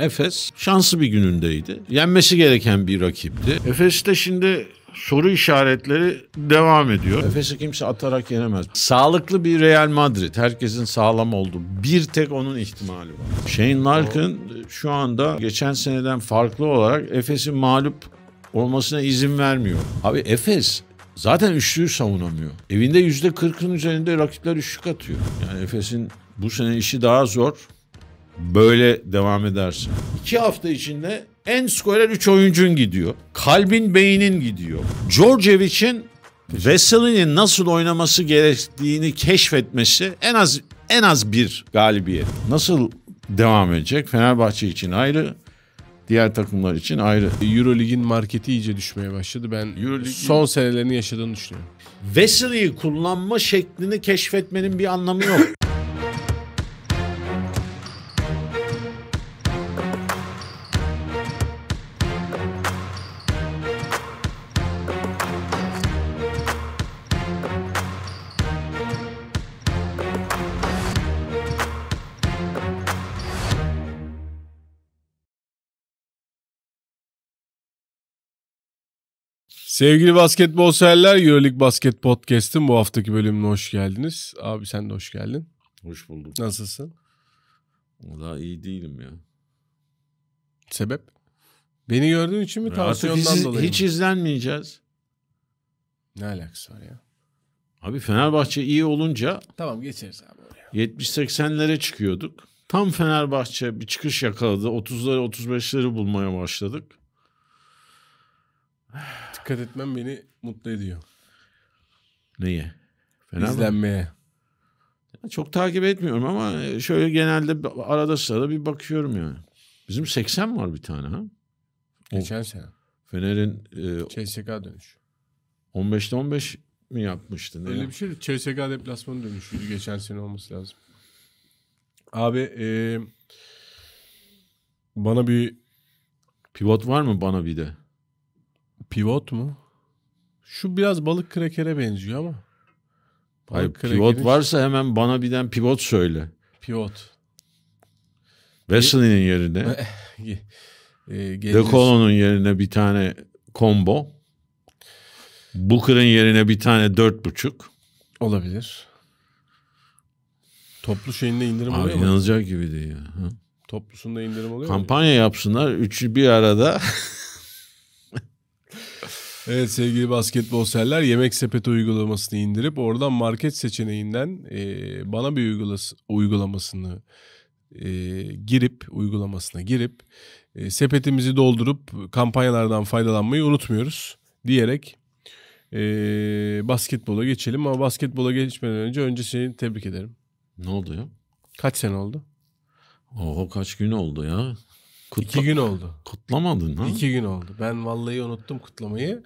Efes şanslı bir günündeydi. Yenmesi gereken bir rakipti. Efes'te şimdi soru işaretleri devam ediyor. Efes'i kimse atarak yenemez. Sağlıklı bir Real Madrid. Herkesin sağlam olduğu. Bir tek onun ihtimali var. Shane Larkin şu anda geçen seneden farklı olarak Efes'in mağlup olmasına izin vermiyor. Abi Efes zaten üçlüyü savunamıyor. Evinde %40'ın üzerinde rakipler üçlük atıyor. Yani Efes'in bu sene işi daha zor böyle devam edersin. İki hafta içinde en skorer 3 oyuncun gidiyor. Kalbin beynin gidiyor. Djordjevic'in wrestling'in nasıl oynaması gerektiğini keşfetmesi en az en az bir galibiyet. Nasıl devam edecek? Fenerbahçe için ayrı, diğer takımlar için ayrı. Eurolig'in marketi iyice düşmeye başladı. Ben Euroleague... son senelerini yaşadığını düşünüyorum. Wesley'i kullanma şeklini keşfetmenin bir anlamı yok. Sevgili basketbol severler, Euroleague Basket Podcast'ın bu haftaki bölümüne hoş geldiniz. Abi sen de hoş geldin. Hoş bulduk. Nasılsın? Valla iyi değilim ya. Sebep? Beni gördüğün için mi? Ya Tansiyondan artık hiç, dolayı Hiç izlenmeyeceğiz. Ne alakası var ya? Abi Fenerbahçe iyi olunca... Tamam geçeriz abi oraya. 70-80'lere çıkıyorduk. Tam Fenerbahçe bir çıkış yakaladı. 30'ları 35'leri bulmaya başladık dikkat etmem beni mutlu ediyor. Neye? Fena İzlenmeye. Mı? Çok takip etmiyorum ama e, şöyle genelde arada sırada bir bakıyorum yani. Bizim 80 var bir tane ha. Geçen o, sene. Fener'in... E, CSK dönüş. 15'te 15 mi yapmıştı? Ne Öyle ya? bir şey. CSK deplasmanı dönüşüydü. Geçen sene olması lazım. Abi e, bana bir... Pivot var mı bana bir de? Pivot mu? Şu biraz balık krekere benziyor ama. Balık Hayır, krekerin... pivot varsa hemen bana birden pivot söyle. Pivot. Wesley'nin yerine. e, De yerine bir tane combo. Booker'ın yerine bir tane dört buçuk. Olabilir. Toplu şeyinde indirim Abi oluyor inanılacak mu? gibi değil. Ya. Toplusunda indirim oluyor Kampanya mu? yapsınlar. Üçü bir arada. Evet sevgili basketbol seller yemek sepeti uygulamasını indirip oradan market seçeneğinden e, bana bir uygulas uygulamasını e, girip uygulamasına girip e, sepetimizi doldurup kampanyalardan faydalanmayı unutmuyoruz diyerek e, basketbola geçelim ama basketbola geçmeden önce önce seni tebrik ederim. Ne oldu ya? Kaç sene oldu? Oho kaç gün oldu ya? Kutla... İki gün oldu. Kutlamadın ha? İki gün oldu. Ben vallahi unuttum kutlamayı.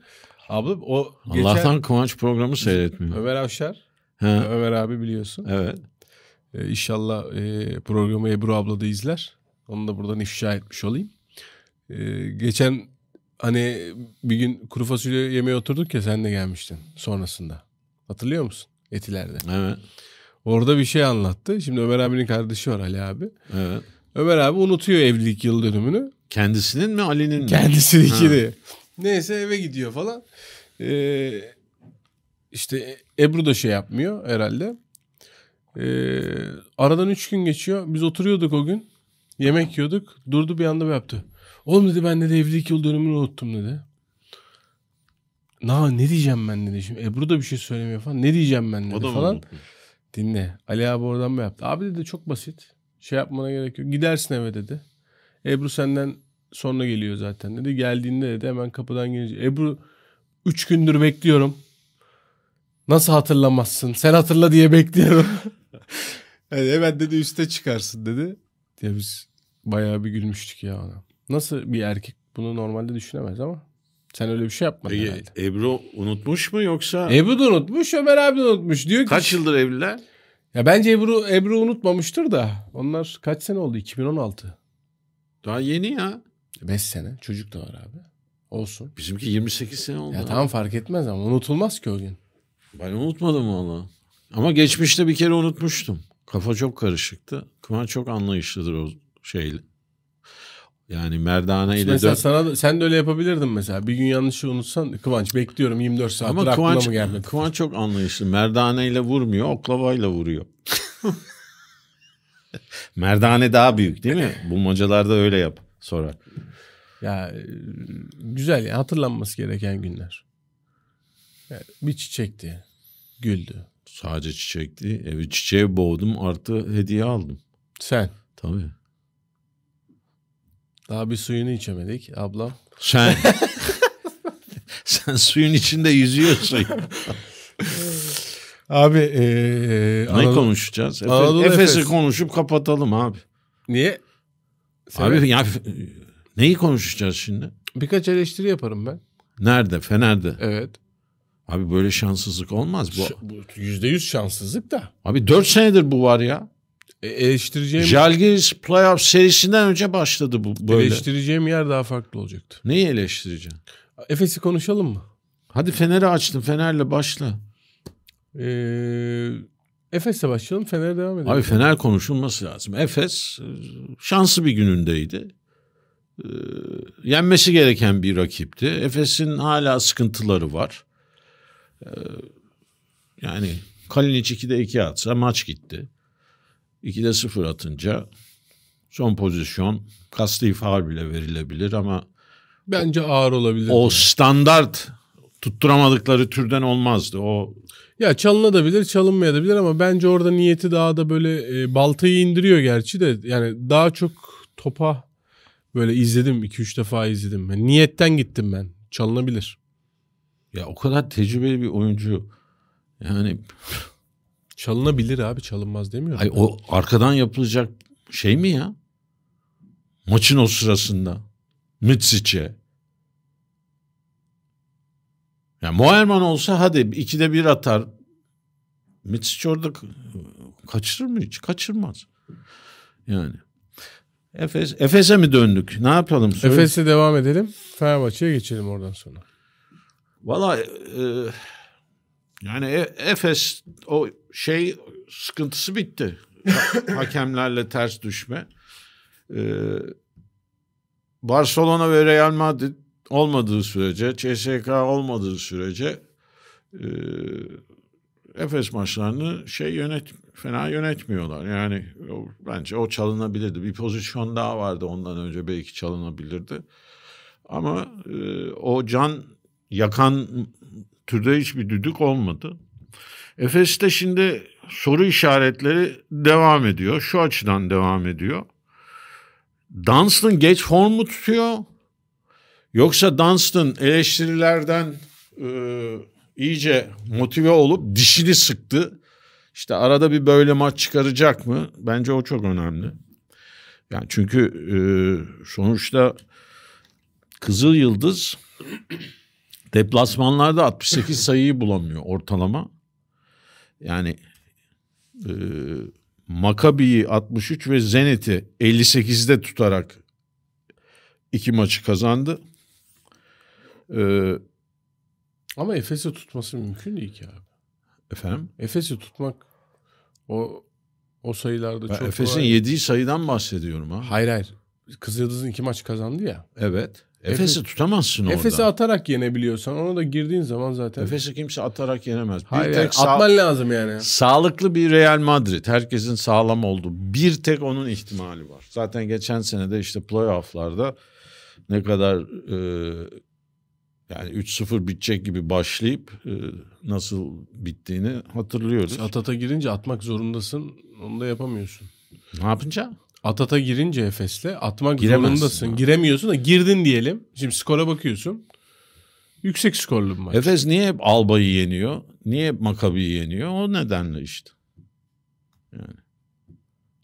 Abla o geçen... Allah'tan Kıvanç programı seyretmiyor. Ömer Avşar. He. Ee, Ömer abi biliyorsun. Evet. Ee, inşallah e, programı Ebru abla da izler. Onu da buradan ifşa etmiş olayım. Ee, geçen hani bir gün kuru fasulye yemeye oturduk ya sen de gelmiştin sonrasında. Hatırlıyor musun? Etiler'de. Evet. Orada bir şey anlattı. Şimdi Ömer abinin kardeşi var Ali abi. Evet. Ömer abi unutuyor evlilik yıl dönümünü. Kendisinin mi Ali'nin mi? Kendisininkini. Neyse eve gidiyor falan. Ee, işte Ebru da şey yapmıyor herhalde. Ee, aradan üç gün geçiyor. Biz oturuyorduk o gün. Yemek yiyorduk. Durdu bir anda bir yaptı. Oğlum dedi ben dedi evlilik yıl dönümünü unuttum dedi. Na ne diyeceğim ben dedi şimdi. Ebru da bir şey söylemiyor falan. Ne diyeceğim ben dedi falan. Unutmuş. Dinle. Ali abi oradan mı yaptı? Abi dedi çok basit. Şey yapmana gerek yok. Gidersin eve dedi. Ebru senden sonra geliyor zaten dedi. Geldiğinde dedi hemen kapıdan gelince. Ebru üç gündür bekliyorum. Nasıl hatırlamazsın? Sen hatırla diye bekliyorum. yani hemen dedi üste çıkarsın dedi. Ya biz bayağı bir gülmüştük ya ona. Nasıl bir erkek bunu normalde düşünemez ama. Sen öyle bir şey yapmadın e, herhalde. Ebru unutmuş mu yoksa? Ebru da unutmuş, Ömer abi de unutmuş. Diyor ki, Kaç yıldır evliler? Ya bence Ebru Ebru unutmamıştır da. Onlar kaç sene oldu? 2016. Daha yeni ya. 5 sene. Çocuk da var abi. Olsun. Bizimki 28 sene oldu. Ya tamam fark etmez ama unutulmaz ki o gün. Ben unutmadım valla. Ama geçmişte bir kere unutmuştum. Kafa çok karışıktı. Kıvan çok anlayışlıdır o şeyle. Yani merdane ile... Mesela dört... sana, sen de öyle yapabilirdin mesela. Bir gün yanlışı unutsan Kıvanç bekliyorum 24 saat Ama Kıvanç, mı gelmedi? Kıvanç çok anlayışlı. Merdane ile vurmuyor oklavayla vuruyor. merdane daha büyük değil mi? Bulmacalarda öyle yap Sonra. Ya e, güzel ya, hatırlanması gereken günler. Yani bir çiçekti. Güldü. Sadece çiçekti. Evi çiçeğe boğdum artı hediye aldım. Sen? Tabii. Daha bir suyunu içemedik ablam. Sen sen suyun içinde yüzüyorsun. abi e, e, ne Anadolu, konuşacağız? Anadolu Efes'i Efes. konuşup kapatalım abi. Niye? Sebep? Abi ya neyi konuşacağız şimdi? Birkaç eleştiri yaparım ben. Nerede? Fener'de. Evet. Abi böyle şanssızlık olmaz bu. Yüzde şanssızlık da. Abi dört senedir bu var ya. E, eleştireceğim... Jalgiris playoff serisinden önce başladı bu böyle. Eleştireceğim yer daha farklı olacaktı. Neyi eleştireceksin? Efes'i konuşalım mı? Hadi Fener'i açtın. Fener'le başla. Ee, Efes'le başlayalım. Fener'e devam edelim. Abi Fener konuşulması lazım. Efes e, şanslı bir günündeydi. Ee, yenmesi gereken bir rakipti. Efes'in hala sıkıntıları var. Ee, yani Kalinic 2'de 2 atsa maç gitti. 2'de 0 atınca son pozisyon kasti faal bile verilebilir ama bence ağır olabilir. O yani. standart tutturamadıkları türden olmazdı. O ya çalınabilir, çalınmayabilir ama bence orada niyeti daha da böyle e, baltayı indiriyor gerçi de yani daha çok topa böyle izledim 2-3 defa izledim. Yani niyetten gittim ben. Çalınabilir. Ya o kadar tecrübeli bir oyuncu yani Çalınabilir abi çalınmaz demiyorum. Ay, o arkadan yapılacak şey mi ya? Maçın o sırasında. Mitsic'e. Ya Moerman olsa hadi ikide bir atar. Mitsic orada kaçırır mı hiç? Kaçırmaz. Yani. Efes, Efes'e mi döndük? Ne yapalım? Söyle. Efes'e devam edelim. Fenerbahçe'ye geçelim oradan sonra. Valla e, yani e Efes o şey sıkıntısı bitti. Hakemlerle ters düşme. Ee, Barcelona ve Real Madrid olmadığı sürece, CSK olmadığı sürece e, Efes maçlarını şey yönet fena yönetmiyorlar. Yani o, bence o çalınabilirdi. Bir pozisyon daha vardı ondan önce belki çalınabilirdi. Ama e, o can yakan türde hiçbir düdük olmadı. Efes'te şimdi soru işaretleri devam ediyor. Şu açıdan devam ediyor. Dunstan geç form mu tutuyor? Yoksa Dunstan eleştirilerden e, iyice motive olup dişini sıktı. İşte arada bir böyle maç çıkaracak mı? Bence o çok önemli. Yani çünkü e, sonuçta Kızıl Yıldız Deplasmanlarda 68 sayıyı bulamıyor ortalama. Yani e, Makabi'yi 63 ve Zenit'i 58'de tutarak iki maçı kazandı. Ee, Ama Efes'i tutması mümkün değil ki abi. Efendim? Efes'i tutmak o o sayılarda ben çok Efes'in kolay. yediği sayıdan bahsediyorum ha. Hayır hayır. Kızıldız'ın iki maç kazandı ya. Evet. Efes'i tutamazsın orada. Efes'i atarak yenebiliyorsan ona da girdiğin zaman zaten. Efes'i kimse atarak yenemez. Bir tek yani, atman lazım yani. Sağlıklı bir Real Madrid. Herkesin sağlam olduğu. Bir tek onun ihtimali var. Zaten geçen sene de işte playoff'larda ne kadar e, yani 3-0 bitecek gibi başlayıp e, nasıl bittiğini hatırlıyoruz. Atata girince atmak zorundasın. Onu da yapamıyorsun. Ne yapınca? Atata girince Efes'le atmak Giremezsin zorundasın. Ya. Giremiyorsun da girdin diyelim. Şimdi skora bakıyorsun. Yüksek skorlu bir maç. Efes niye hep Alba'yı yeniyor? Niye hep Makabi'yi yeniyor? O nedenle işte. Yani.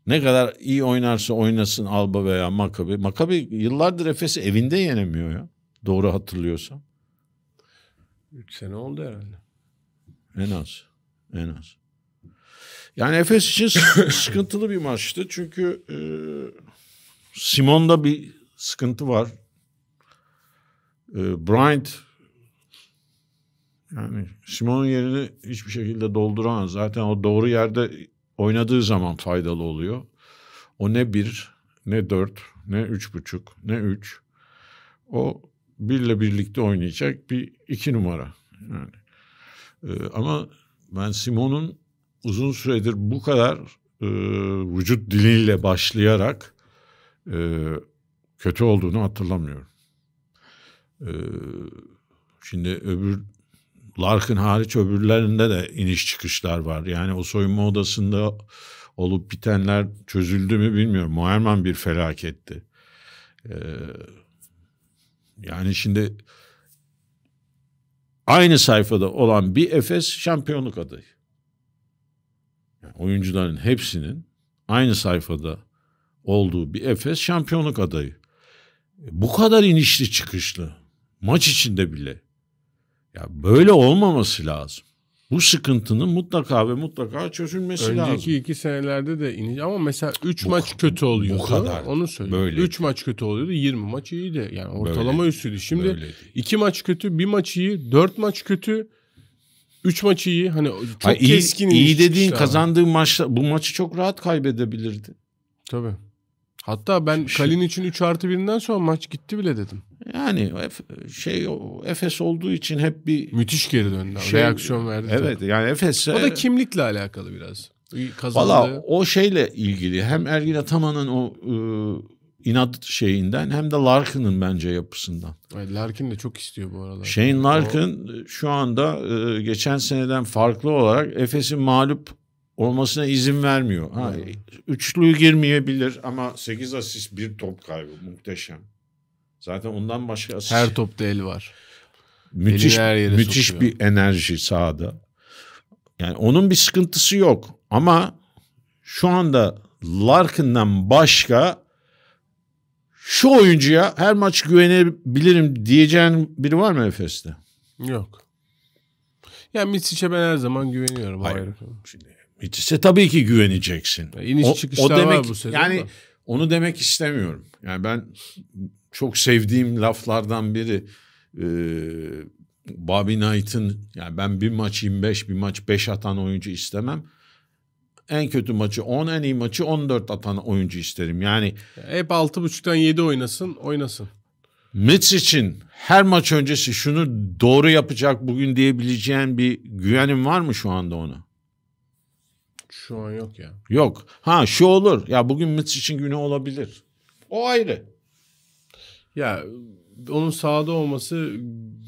Ne kadar iyi oynarsa oynasın Alba veya Makabi. Makabi yıllardır Efes'i evinde yenemiyor ya. Doğru hatırlıyorsam. 3 sene oldu herhalde. En az. En az. Yani Efes için sıkıntılı bir maçtı. Çünkü e, Simon'da bir sıkıntı var. E, Bryant yani Simon'un yerini hiçbir şekilde dolduramaz. Zaten o doğru yerde oynadığı zaman faydalı oluyor. O ne bir, ne dört, ne üç buçuk, ne üç. O birle birlikte oynayacak bir iki numara. Yani. Ee, ama ben Simon'un uzun süredir bu kadar e, vücut diliyle başlayarak e, kötü olduğunu hatırlamıyorum. E, şimdi öbür Larkin hariç öbürlerinde de iniş çıkışlar var. Yani o soyunma odasında olup bitenler çözüldü mü bilmiyorum. Muayerman bir felaketti. Ee, yani şimdi aynı sayfada olan bir Efes şampiyonluk adayı oyuncuların hepsinin aynı sayfada olduğu bir Efes şampiyonluk adayı. Bu kadar inişli çıkışlı maç içinde bile ya böyle olmaması lazım. Bu sıkıntının mutlaka ve mutlaka çözülmesi Önceki lazım. Önceki iki senelerde de inici ama mesela üç maç kötü oluyordu. Bu kadar. Onu söyleyeyim. Böyle. Üç maç kötü oluyordu. 20 maç iyiydi. Yani ortalama böyle. üstüydü. Şimdi böyle. iki maç kötü, bir maç iyi, dört maç kötü. 3 maçı iyi. Hani çok Hayır, keskin. İyi, iyi dediğin abi. kazandığı maçta bu maçı çok rahat kaybedebilirdi. Tabii. Hatta ben Şu, şey- Kalin için 3 artı 1'inden sonra maç gitti bile dedim. Yani şey Efes olduğu için hep bir... Müthiş geri döndü. Şey, reaksiyon verdi. Evet tabii. yani Efes'e... O da kimlikle alakalı biraz. Kazandığı... Valla o şeyle ilgili hem Ergin Ataman'ın o ıı, inat şeyinden hem de Larkin'in bence yapısından. Larkin de çok istiyor bu aralar. Shane Larkin o... E, şu anda e, geçen seneden farklı olarak Efes'in mağlup olmasına izin vermiyor. Ha, hmm. Üçlüyü girmeyebilir ama 8 asist bir top kaybı muhteşem. Zaten ondan başka asist. Her topta el var. Müthiş, müthiş sokuyor. bir enerji sahada. Yani onun bir sıkıntısı yok. Ama şu anda Larkin'den başka şu oyuncuya her maç güvenebilirim diyeceğin biri var mı Efes'te? Yok. Ya yani Mitsic'e ben her zaman güveniyorum. Hayır. Ayrı. Mitsic'e tabii ki güveneceksin. Ya iniş o, o demek, var bu sezon Yani da. onu demek istemiyorum. Yani ben çok sevdiğim laflardan biri e, Bobby Knight'ın yani ben bir maç 25 bir maç 5 atan oyuncu istemem en kötü maçı 10, en iyi maçı 14 atan oyuncu isterim. Yani hep 6.5'tan 7 oynasın, oynasın. Mets için her maç öncesi şunu doğru yapacak bugün diyebileceğin bir güvenim var mı şu anda ona? Şu an yok ya. Yok. Ha şu olur. Ya bugün Mets için günü olabilir. O ayrı. Ya onun sahada olması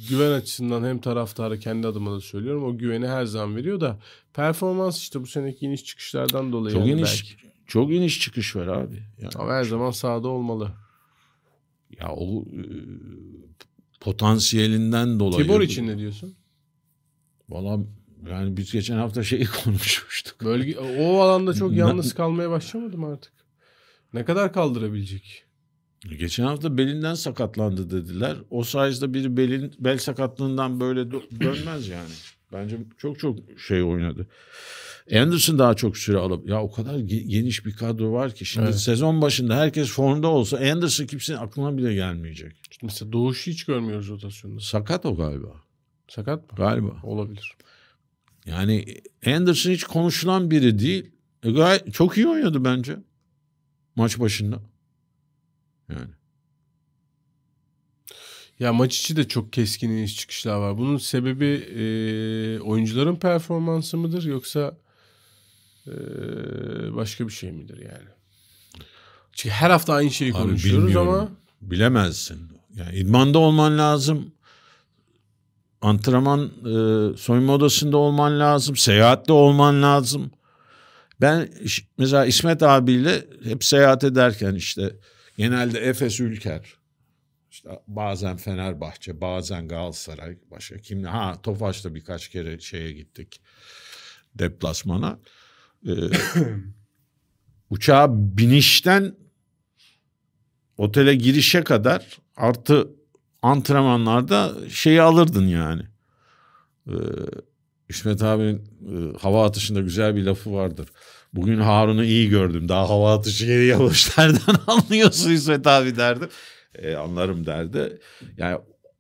güven açısından hem taraftarı kendi adıma da söylüyorum. O güveni her zaman veriyor da performans işte bu seneki iniş çıkışlardan dolayı. Çok yani iniş belki. çok iniş çıkış var abi. Yani Ama her çok... zaman sahada olmalı. Ya o e, potansiyelinden dolayı. Tibor için ne diyorsun? Valla yani biz geçen hafta şeyi konuşmuştuk. Bölge, o alanda çok yalnız kalmaya başlamadım artık. Ne kadar kaldırabilecek? Geçen hafta belinden sakatlandı dediler. O sayesinde bir belin, bel sakatlığından böyle dö- dönmez yani. Bence çok çok şey oynadı. Anderson daha çok süre alıp ya o kadar geniş bir kadro var ki şimdi evet. sezon başında herkes formda olsa Anderson kimsenin aklına bile gelmeyecek. İşte mesela Doğuş'u hiç görmüyoruz rotasyonda. Sakat o galiba. Sakat mı? Galiba. Olabilir. Yani Anderson hiç konuşulan biri değil. E, gayet, çok iyi oynadı bence maç başında. Yani. Ya maç içi de çok keskin iniş çıkışlar var. Bunun sebebi e, oyuncuların performansı mıdır yoksa e, başka bir şey midir yani? Çünkü her hafta aynı şeyi Abi konuşuyoruz bilmiyorum. ama bilemezsin. Yani idmanda olman lazım. Antrenman e, soyunma odasında olman lazım. Seyahatte olman lazım. Ben mesela İsmet abiyle hep seyahat ederken işte Genelde Efes Ülker, işte bazen Fenerbahçe, bazen Galatasaray, başka kim ha Tofaş'ta birkaç kere şeye gittik. Deplasmana. Ee, uçağa binişten otele girişe kadar artı antrenmanlarda şeyi alırdın yani. Ee, İsmet abinin e, hava atışında güzel bir lafı vardır. Bugün Harun'u iyi gördüm. Daha hava atışı yeri yavaşlardan anlıyorsun İsmet abi derdim. E, anlarım derdi. Yani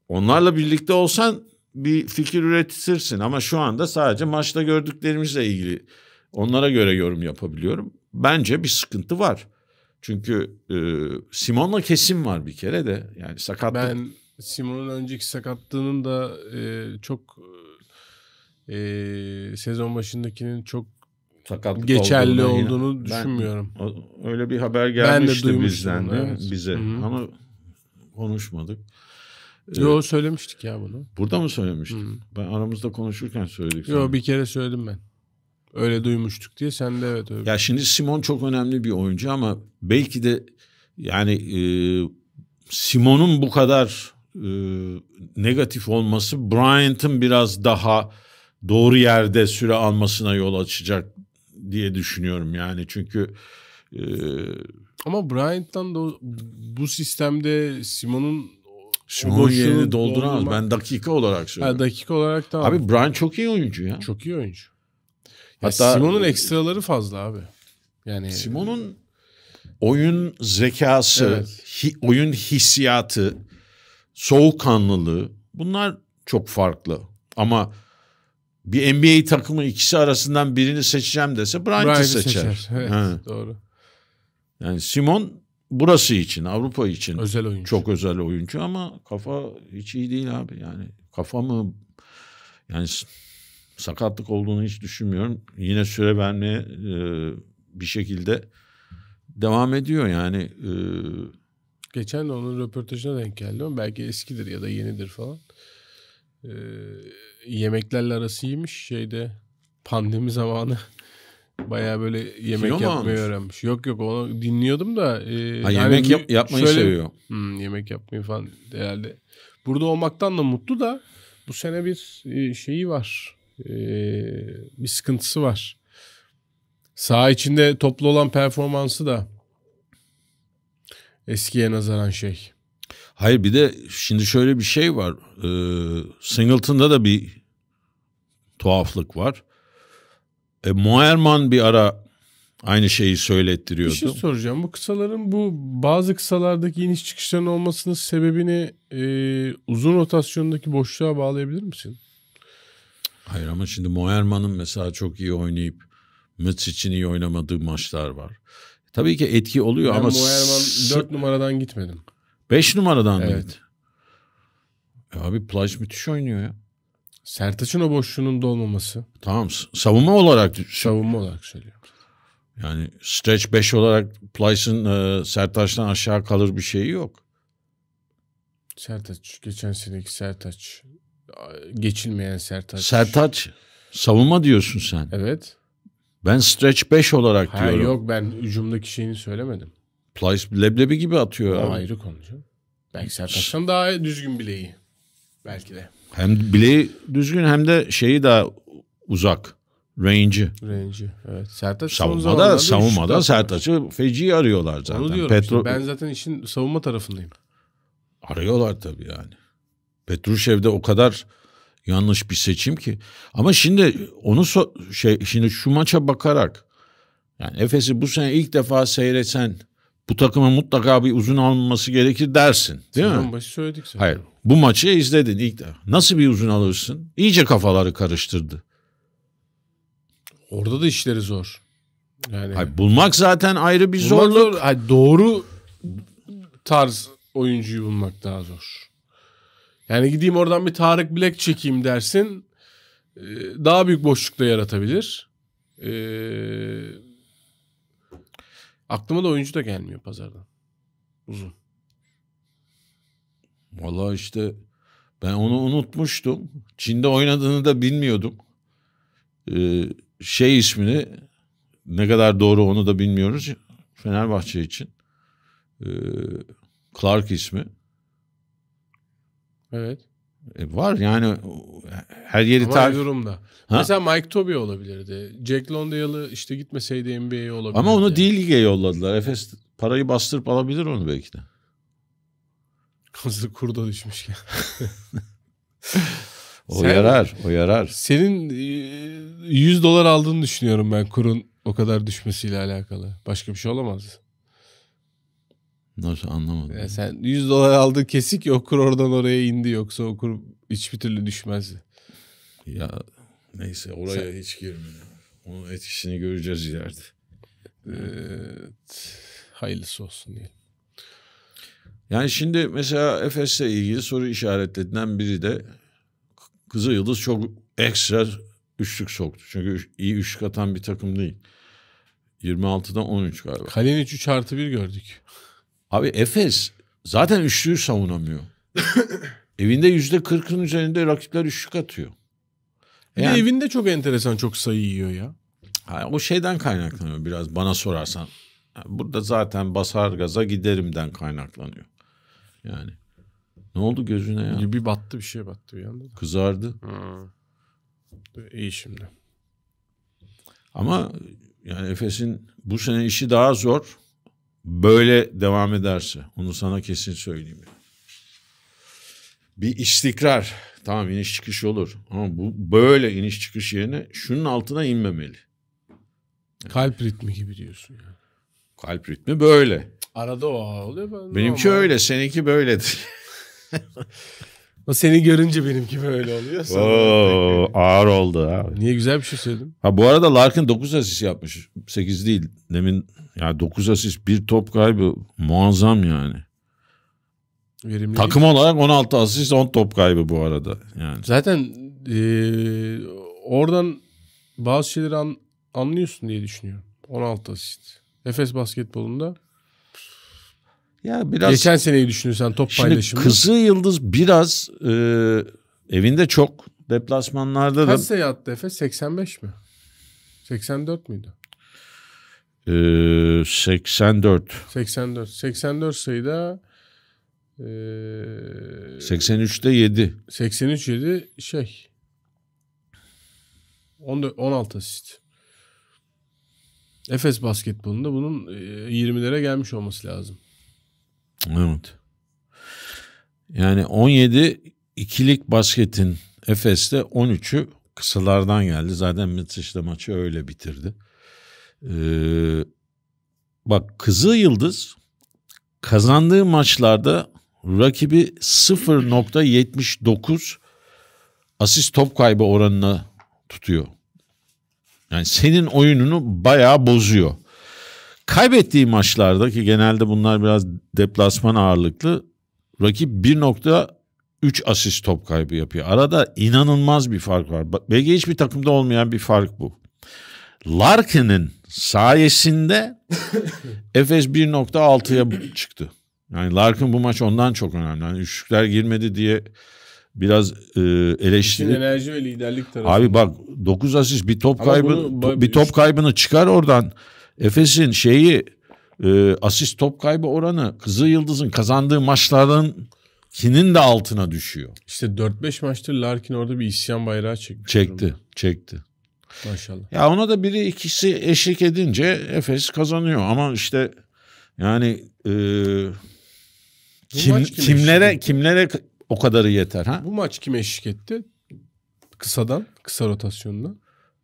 onlarla birlikte olsan bir fikir üretirsin ama şu anda sadece maçta gördüklerimizle ilgili onlara göre yorum yapabiliyorum. Bence bir sıkıntı var. Çünkü e, Simon'la kesim var bir kere de. Yani sakatlık. Ben Simon'un önceki sakatlığının da e, çok e, sezon başındakinin çok sakatlık geçerli olduğunu, olduğunu yine, düşünmüyorum. Ben, öyle bir haber gelmişti ben de bizden de evet. bize Hı-hı. ama konuşmadık. Yo ee, söylemiştik ya bunu. Burada mı söylemiştik? Hı-hı. Ben aramızda konuşurken söyledik. Yo sana. bir kere söyledim ben. Öyle duymuştuk diye sen de evet öyle. Ya şimdi Simon çok önemli bir oyuncu ama belki de yani e, Simon'un bu kadar e, negatif olması Bryant'ın biraz daha doğru yerde süre almasına yol açacak diye düşünüyorum yani çünkü e... ama Bryant'tan da bu sistemde Simon'un Simon yerini dolduramaz. Doldurma... Ben dakika olarak söylüyorum. Ha, dakika olarak da Abi Brian çok iyi oyuncu ya. Çok iyi oyuncu. Hatta Simon'un e, ekstraları fazla abi. Yani Simon'un oyun zekası, evet. hi, oyun hissiyatı, soğukkanlılığı bunlar çok farklı. Ama bir NBA takımı ikisi arasından birini seçeceğim dese Bryant'ı seçer. seçer. Evet, ha. doğru. Yani Simon burası için, Avrupa için özel oyuncu. çok özel oyuncu ama kafa hiç iyi değil abi. Yani kafa mı yani sakatlık olduğunu hiç düşünmüyorum. Yine süre vermeye e, bir şekilde devam ediyor yani. E, Geçen de onun röportajına denk geldim. Belki eskidir ya da yenidir falan. Ee, yemeklerle arası iyiymiş şeyde pandemi zamanı. Baya böyle yemek Kilo yapmayı almış? öğrenmiş. Yok yok onu dinliyordum da. E, ha, yemek yap, yapmayı şöyle, seviyor. Hmm, yemek yapmayı falan herhalde. Burada olmaktan da mutlu da bu sene bir e, şeyi var. E, bir sıkıntısı var. sağ içinde toplu olan performansı da eskiye nazaran şey. Hayır bir de şimdi şöyle bir şey var. Ee, Singleton'da da bir tuhaflık var. E, Moerman bir ara aynı şeyi söylettiriyordu. Bir şey soracağım. Bu kısaların bu bazı kısalardaki iniş çıkışların olmasının sebebini e, uzun rotasyondaki boşluğa bağlayabilir misin? Hayır ama şimdi Moerman'ın mesela çok iyi oynayıp Mıç için iyi oynamadığı maçlar var. Tabii ki etki oluyor ben ama... Moerman 4 numaradan gitmedim. 5 numaradan evet. mıydı? E abi Plaj müthiş oynuyor ya. Sertaç'ın o boşluğunun dolmaması. Tamam savunma olarak. Savunma olarak söylüyorum. Yani stretch 5 olarak Plyce'ın e, Sertaç'tan aşağı kalır bir şeyi yok. Sertaç geçen seneki Sertaç geçilmeyen Sertaç. Sertaç savunma diyorsun sen. Evet. Ben stretch 5 olarak Hayır, diyorum. Yok ben hücumdaki şeyini söylemedim. Plyce leblebi gibi atıyor. O abi. ayrı konu. Belki Sertaç'tan daha düzgün bileği. Belki de. Hem bileği düzgün hem de şeyi daha uzak. Range'i. Range'i evet. Sertaç savunmada, savunmada açı feci arıyorlar zaten. Onu diyorum Petro... işte ben zaten işin savunma tarafındayım. Arıyorlar tabii yani. Petruşev'de o kadar yanlış bir seçim ki. Ama şimdi onu so şey şimdi şu maça bakarak yani Efes'i bu sene ilk defa seyretsen bu takımın mutlaka bir uzun alınması gerekir dersin. Değil Sezon mi? başı söyledik zaten. Hayır. Bu maçı izledin ilk de. Nasıl bir uzun alırsın? İyice kafaları karıştırdı. Orada da işleri zor. Yani Hayır, bulmak zaten ayrı bir bulmak zorluk. Zor, hayır, doğru tarz oyuncuyu bulmak daha zor. Yani gideyim oradan bir Tarık Black çekeyim dersin. Ee, daha büyük boşlukta yaratabilir. Ee, Aklıma da oyuncu da gelmiyor pazardan. Uzun. Valla işte ben onu unutmuştum. Çin'de oynadığını da bilmiyordum. Ee, şey ismini ne kadar doğru onu da bilmiyoruz. Fenerbahçe için. Ee, Clark ismi. Evet. E var yani her yeri Ama tarif. durumda. Ha? Mesela Mike Toby olabilirdi. Jack Londale'ı işte gitmeseydi NBA'ye olabilirdi. Ama onu değil lige yolladılar. Efes parayı bastırıp alabilir onu belki de. Hazır kurda düşmüş ya. o Sen, yarar, o yarar. Senin 100 e, dolar aldığını düşünüyorum ben kurun o kadar düşmesiyle alakalı. Başka bir şey olamaz. Nasıl anlamadım. Ya sen 100 dolar aldı kesik ya okur oradan oraya indi yoksa okur hiçbir türlü düşmezdi. Ya neyse oraya sen... hiç girmiyor. Onun etkisini göreceğiz ileride. Evet. Hayırlısı olsun diyelim. Yani şimdi mesela Efes'le ilgili soru işaretlerinden biri de Kızı Yıldız çok ekstra üçlük soktu. Çünkü iyi üçlük atan bir takım değil. 26'dan 13 galiba. Kalen 3 3 artı 1 gördük. Abi Efes zaten üçlüyü savunamıyor. Evinde yüzde kırkın üzerinde rakipler üçlük atıyor. Yani, evinde çok enteresan çok sayı yiyor ya. Ha, o şeyden kaynaklanıyor biraz bana sorarsan. Burada zaten basar gaza giderimden kaynaklanıyor. Yani ne oldu gözüne ya? Bir battı bir şey battı bir anda. Kızardı. Ha. İyi şimdi. Ama yani Efes'in bu sene işi daha zor böyle devam ederse onu sana kesin söyleyeyim. Bir istikrar tamam iniş çıkış olur ama bu böyle iniş çıkış yerine şunun altına inmemeli. Kalp ritmi gibi diyorsun yani. Kalp ritmi böyle. Arada o oluyor. Ben Benimki normal. öyle seninki böyledir. O seni görünce benimki böyle oluyor. Sana Oo, ağır oldu ha. Niye güzel bir şey söyledim? Ha bu arada Larkin 9 asist yapmış. 8 değil. Demin yani 9 asist bir top kaybı muazzam yani. Verimli Takım değil. olarak 16 asist 10 top kaybı bu arada. Yani. Zaten ee, oradan bazı şeyleri an, anlıyorsun diye düşünüyorum. 16 asist. Efes basketbolunda ya biraz Geçen seneyi düşünürsen top şimdi paylaşımı. Kızı Yıldız biraz e, evinde çok deplasmanlarda da. Kaç seyahatte Efe? 85 mi? 84 müydü? 84. 84. 84 sayıda e, 83'te 7. 83 7 şey 14 16 asist. Efes basketbolunda bunun 20'lere e, gelmiş olması lazım. Evet. Yani 17 ikilik basketin Efes'te 13'ü kısalardan geldi. Zaten Mitriş'le maçı öyle bitirdi. Ee, bak Kızıl Yıldız kazandığı maçlarda rakibi 0.79 asist top kaybı oranına tutuyor. Yani senin oyununu bayağı bozuyor. Kaybettiği maçlarda ki genelde bunlar biraz deplasman ağırlıklı rakip 1.3 asist top kaybı yapıyor. Arada inanılmaz bir fark var. Belki hiçbir takımda olmayan bir fark bu. Larkin'in sayesinde Efes 1.6'ya çıktı. Yani Larkin bu maç ondan çok önemli. Yani üçlükler girmedi diye biraz e, eleştiri. İşin enerji ve liderlik tarafı. Abi bak 9 asist bir top Ama kaybı bir top kaybını çıkar oradan. Efes'in şeyi e, asist top kaybı oranı Kızıl Yıldız'ın kazandığı maçların kinin de altına düşüyor. İşte 4-5 maçtır Larkin orada bir isyan bayrağı çekti. Çekti, çekti. Maşallah. Ya ona da biri ikisi eşlik edince Efes kazanıyor ama işte yani e, kim, kim kimlere kimlere o kadarı yeter ha? Bu maç kim eşlik etti? Kısadan, kısa rotasyonla.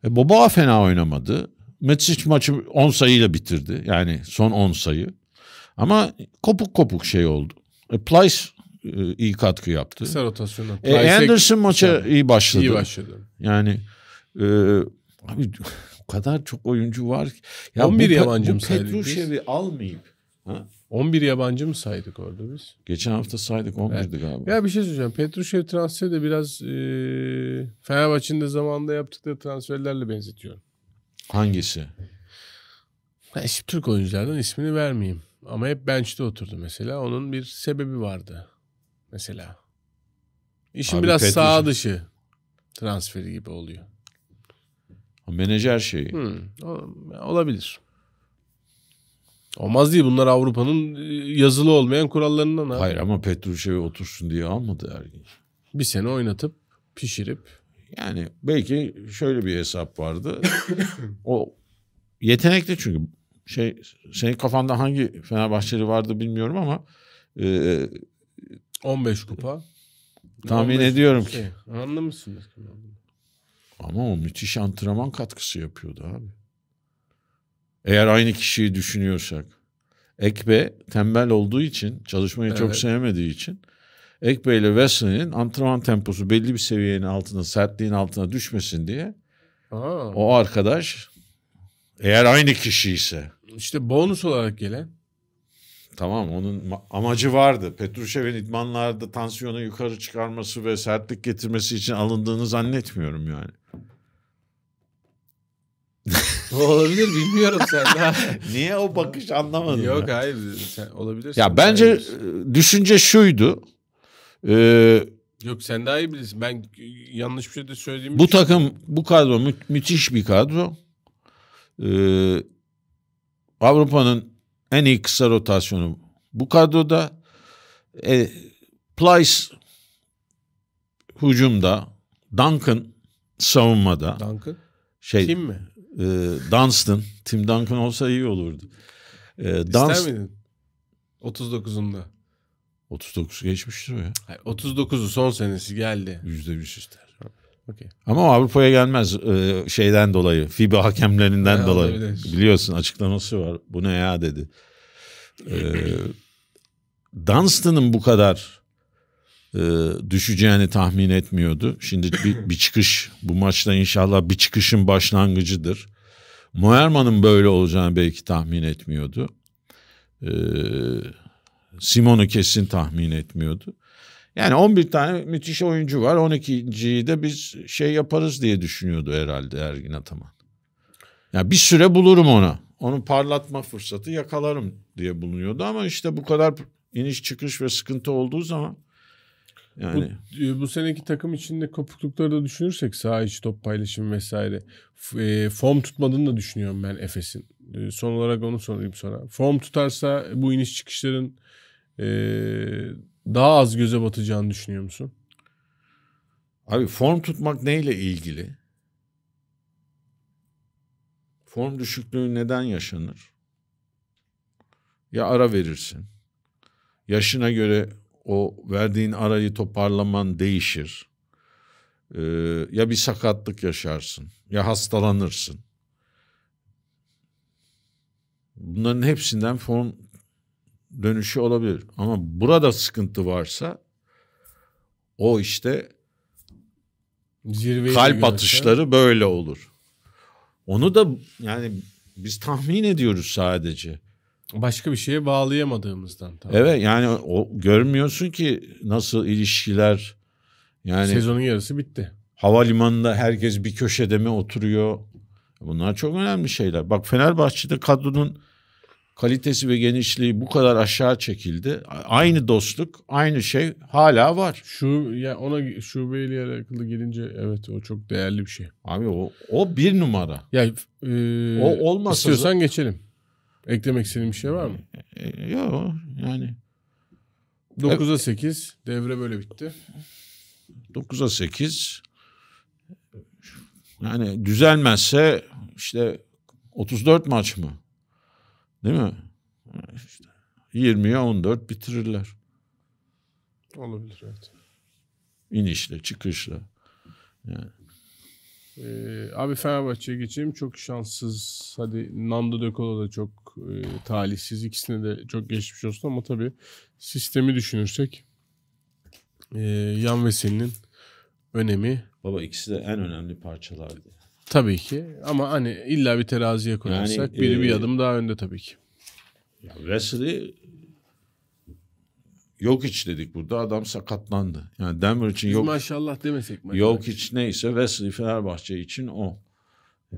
E, Boba fena oynamadı. Metsic maçı 10 sayıyla bitirdi. Yani son 10 sayı. Ama kopuk kopuk şey oldu. E, Plyce e, iyi katkı yaptı. Kısa rotasyonda. E, Anderson maça yani, iyi başladı. İyi başladı. Yani e, abi o kadar çok oyuncu var ki. Ya 11 bu, yabancı mı saydık Petrushev'i almayıp. Ha? 11 yabancı mı saydık orada biz? Geçen hafta saydık 11'di evet. galiba. Ya bir şey söyleyeceğim. Petrushev transferi de biraz e, Fenerbahçe'nin de zamanında yaptıkları transferlerle benzetiyorum. Hangisi? Ben şimdi Türk oyunculardan ismini vermeyeyim. Ama hep bench'te oturdu mesela. Onun bir sebebi vardı. Mesela. İşin Abi biraz Petrucci. sağ dışı transferi gibi oluyor. Menajer şeyi. Hmm, olabilir. Olmaz değil bunlar Avrupa'nın e, yazılı olmayan kurallarından. Abi. Hayır ama Petrushev'e otursun diye almadı Ergin. Bir sene oynatıp pişirip yani belki şöyle bir hesap vardı. o yetenekli çünkü şey senin kafanda hangi Fenerbahçeli vardı bilmiyorum ama e, 15 kupa. Tahmin 15 ediyorum şey. ki. Anlamışsınız. Ama o müthiş antrenman katkısı yapıyordu abi. Eğer aynı kişiyi düşünüyorsak. Ekbe tembel olduğu için, çalışmayı evet. çok sevmediği için Ekpe ile Wesley'nin antrenman temposu belli bir seviyenin altına, sertliğin altına düşmesin diye Aa. o arkadaş eğer aynı kişi ise. İşte bonus olarak gelen. Tamam onun amacı vardı. Petrushev'in idmanlarda tansiyonu yukarı çıkarması ve sertlik getirmesi için alındığını zannetmiyorum yani. olabilir bilmiyorum sen daha. Niye o bakış anlamadın? Yok ya? hayır sen olabilir. Ya bence düşünce şuydu. Ee, Yok sen daha iyi bilirsin. Ben yanlış bir şey de söylediğim Bu takım, bu kadro mü- müthiş bir kadro. Ee, Avrupa'nın en iyi kısa rotasyonu bu kadroda. E, Plyce hücumda, Duncan savunmada. Duncan? Şey, Kim mi? E, Dunstan. Tim Duncan olsa iyi olurdu. E, İster Dunstan, miydin? 39'unda. 39 geçmişti o ya. Hayır, 39'u son senesi geldi. %100 ister. Okay. Ama o Avrupa'ya gelmez e, şeyden dolayı. FIBA hakemlerinden ya, dolayı. Olabilir. Biliyorsun açıklaması var. Bu ne ya dedi. E, Dunstan'ın bu kadar e, düşeceğini tahmin etmiyordu. Şimdi bir, bir çıkış bu maçta inşallah bir çıkışın başlangıcıdır. Moerman'ın böyle olacağını belki tahmin etmiyordu. Eee Simon'u kesin tahmin etmiyordu. Yani 11 tane müthiş oyuncu var. 12.yi de biz şey yaparız diye düşünüyordu herhalde Ergin Ataman. Ya yani bir süre bulurum ona. Onu parlatma fırsatı yakalarım diye bulunuyordu ama işte bu kadar iniş çıkış ve sıkıntı olduğu zaman yani bu, e, bu seneki takım içinde kopuklukları da düşünürsek sağ iç top paylaşımı vesaire e, form tutmadığını da düşünüyorum ben Efes'in. E, son olarak onu sorayım sonra. Form tutarsa bu iniş çıkışların e, daha az göze batacağını düşünüyor musun? Abi form tutmak neyle ilgili? Form düşüklüğü neden yaşanır? Ya ara verirsin. Yaşına göre o verdiğin arayı toparlaman değişir. Ee, ya bir sakatlık yaşarsın ya hastalanırsın. Bunların hepsinden form dönüşü olabilir. Ama burada sıkıntı varsa o işte Zirveyi kalp atışları böyle olur. Onu da yani biz tahmin ediyoruz sadece. Başka bir şeye bağlayamadığımızdan. Tamam. Evet yani o, görmüyorsun ki nasıl ilişkiler yani. Sezonun yarısı bitti. Havalimanında herkes bir köşede mi oturuyor? Bunlar çok önemli şeyler. Bak Fenerbahçe'de kadronun kalitesi ve genişliği bu kadar aşağı çekildi. Aynı dostluk, aynı şey hala var. Şu ya yani ona şubeyle alakalı gelince evet o çok değerli bir şey. Abi o o bir numara. Ya e, o olmasa istiyorsan da... geçelim. Eklemek istediğin bir şey var mı? E, e yok yani 9'a 8 devre böyle bitti. 9'a 8 yani düzelmezse işte 34 maç mı? Değil mi? İşte 20'ye 14 bitirirler. Olabilir evet. İnişle çıkışla. Yani. Ee, abi Fenerbahçe'ye geçeyim. Çok şanssız. Hadi Nando De Colo da çok e, talihsiz. İkisine de çok geçmiş olsun ama tabii sistemi düşünürsek e, Yan Veseli'nin önemi. Baba ikisi de en önemli parçalardı. Tabii ki ama hani illa bir teraziye koyarsak yani, biri e, bir adım daha önde tabii ki. Wesley yok iç dedik burada adam sakatlandı. Yani Denver için Biz yok. Maşallah demesek mi? Yok iç neyse Wesley Fenerbahçe için o. Ee,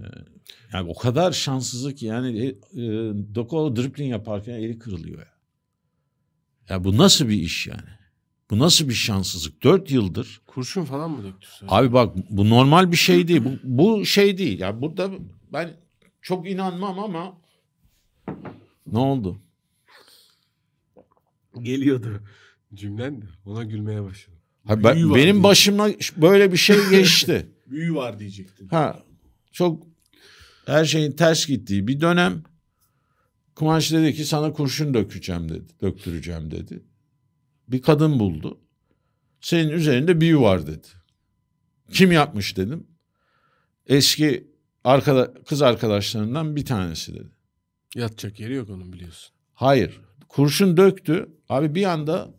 yani o kadar şanssızlık yani e, e Doko dribbling yaparken eli kırılıyor. Ya. ya bu nasıl bir iş yani? Bu nasıl bir şanssızlık? Dört yıldır. Kurşun falan mı döktü? Abi bak bu normal bir şey değil. Bu, bu şey değil. Ya yani burada ben çok inanmam ama ne oldu? Geliyordu cümlen de ona gülmeye başladım. Ha, ben, benim diyecek. başımla böyle bir şey geçti. Büyü var diyecektin. Ha, çok her şeyin ters gittiği bir dönem Kumaş dedi ki sana kurşun dökeceğim dedi. Döktüreceğim dedi bir kadın buldu. Senin üzerinde büyü var dedi. Kim yapmış dedim. Eski arkada, kız arkadaşlarından bir tanesi dedi. Yatacak yeri yok onun biliyorsun. Hayır. Kurşun döktü. Abi bir anda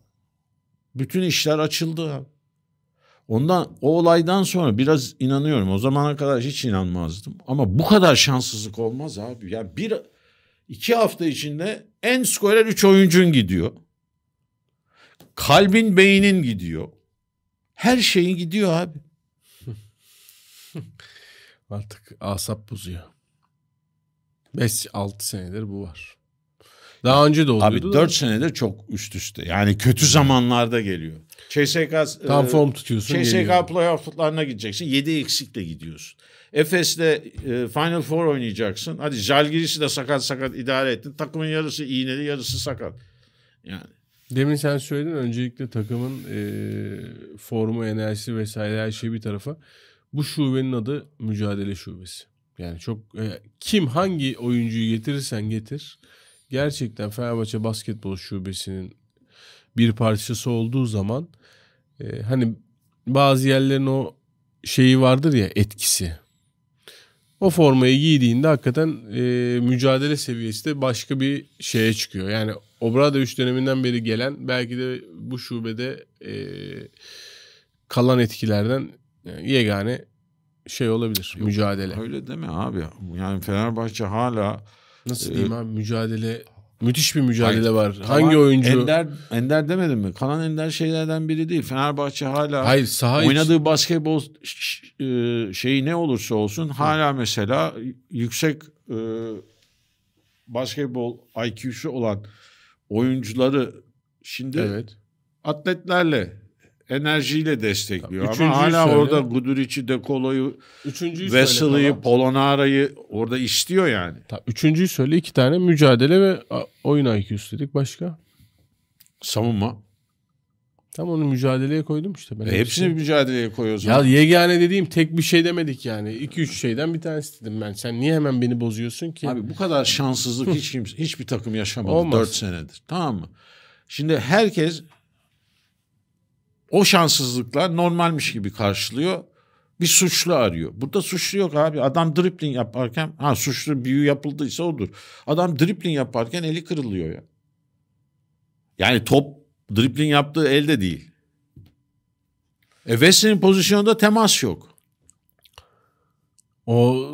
bütün işler açıldı Ondan o olaydan sonra biraz inanıyorum. O zamana kadar hiç inanmazdım. Ama bu kadar şanssızlık olmaz abi. Yani bir iki hafta içinde en skorer üç oyuncun gidiyor. Kalbin, beynin gidiyor. Her şeyin gidiyor abi. Artık asap bozuyor. 5-6 senedir bu var. Daha önce de oluyordu. Abi 4 da. senedir çok üst üste. Yani kötü zamanlarda geliyor. CSK e, tam e, form tutuyorsun. CSK geliyor. playoff'larına gideceksin. 7 eksikle gidiyorsun. Efes'le e, Final Four oynayacaksın. Hadi Zalgiris'i de sakat sakat idare ettin. Takımın yarısı iğneli, yarısı sakat. Yani Demin sen söyledin öncelikle takımın e, formu, enerjisi vesaire her şey bir tarafa. Bu şubenin adı mücadele şubesi. Yani çok e, kim hangi oyuncuyu getirirsen getir. Gerçekten Fenerbahçe basketbol şubesinin bir parçası olduğu zaman e, hani bazı yerlerin o şeyi vardır ya etkisi. O formayı giydiğinde hakikaten e, mücadele seviyesi de başka bir şeye çıkıyor. Yani Obrada 3 döneminden beri gelen belki de bu şubede e, kalan etkilerden yegane şey olabilir. Yok, mücadele. Öyle deme abi. Yani Fenerbahçe hala nasıl e, diyeyim abi mücadele müthiş bir mücadele hayır, var. Hangi oyuncu? Ender Ender demedim mi? Kalan Ender şeylerden biri değil. Fenerbahçe hala hayır, saha oynadığı hiç... basketbol e, şeyi ne olursa olsun hala mesela yüksek e, basketbol IQ'su olan oyuncuları şimdi evet. atletlerle enerjiyle destekliyor. Tabii, Ama hala söyle. orada Guduric'i, Dekolo'yu, Vesely'i, Polonara'yı orada istiyor yani. Tabii, üçüncüyü söyle iki tane mücadele ve oyun IQ'su dedik başka. Savunma. Tam onu mücadeleye koydum işte. Ben e, hepsini şey... mücadeleye koyuyoruz. Ya yegane dediğim tek bir şey demedik yani. 2 üç şeyden bir tanesi dedim ben. Sen niye hemen beni bozuyorsun ki? Abi bu kadar şanssızlık hiç kimse, hiçbir takım yaşamadı Olmaz. dört senedir. Tamam mı? Şimdi herkes o şanssızlıklar normalmiş gibi karşılıyor. Bir suçlu arıyor. Burada suçlu yok abi. Adam dripling yaparken ha suçlu büyü yapıldıysa odur. Adam dripling yaparken eli kırılıyor ya. Yani top Dribling yaptığı elde değil. E Wesley'in pozisyonunda temas yok. O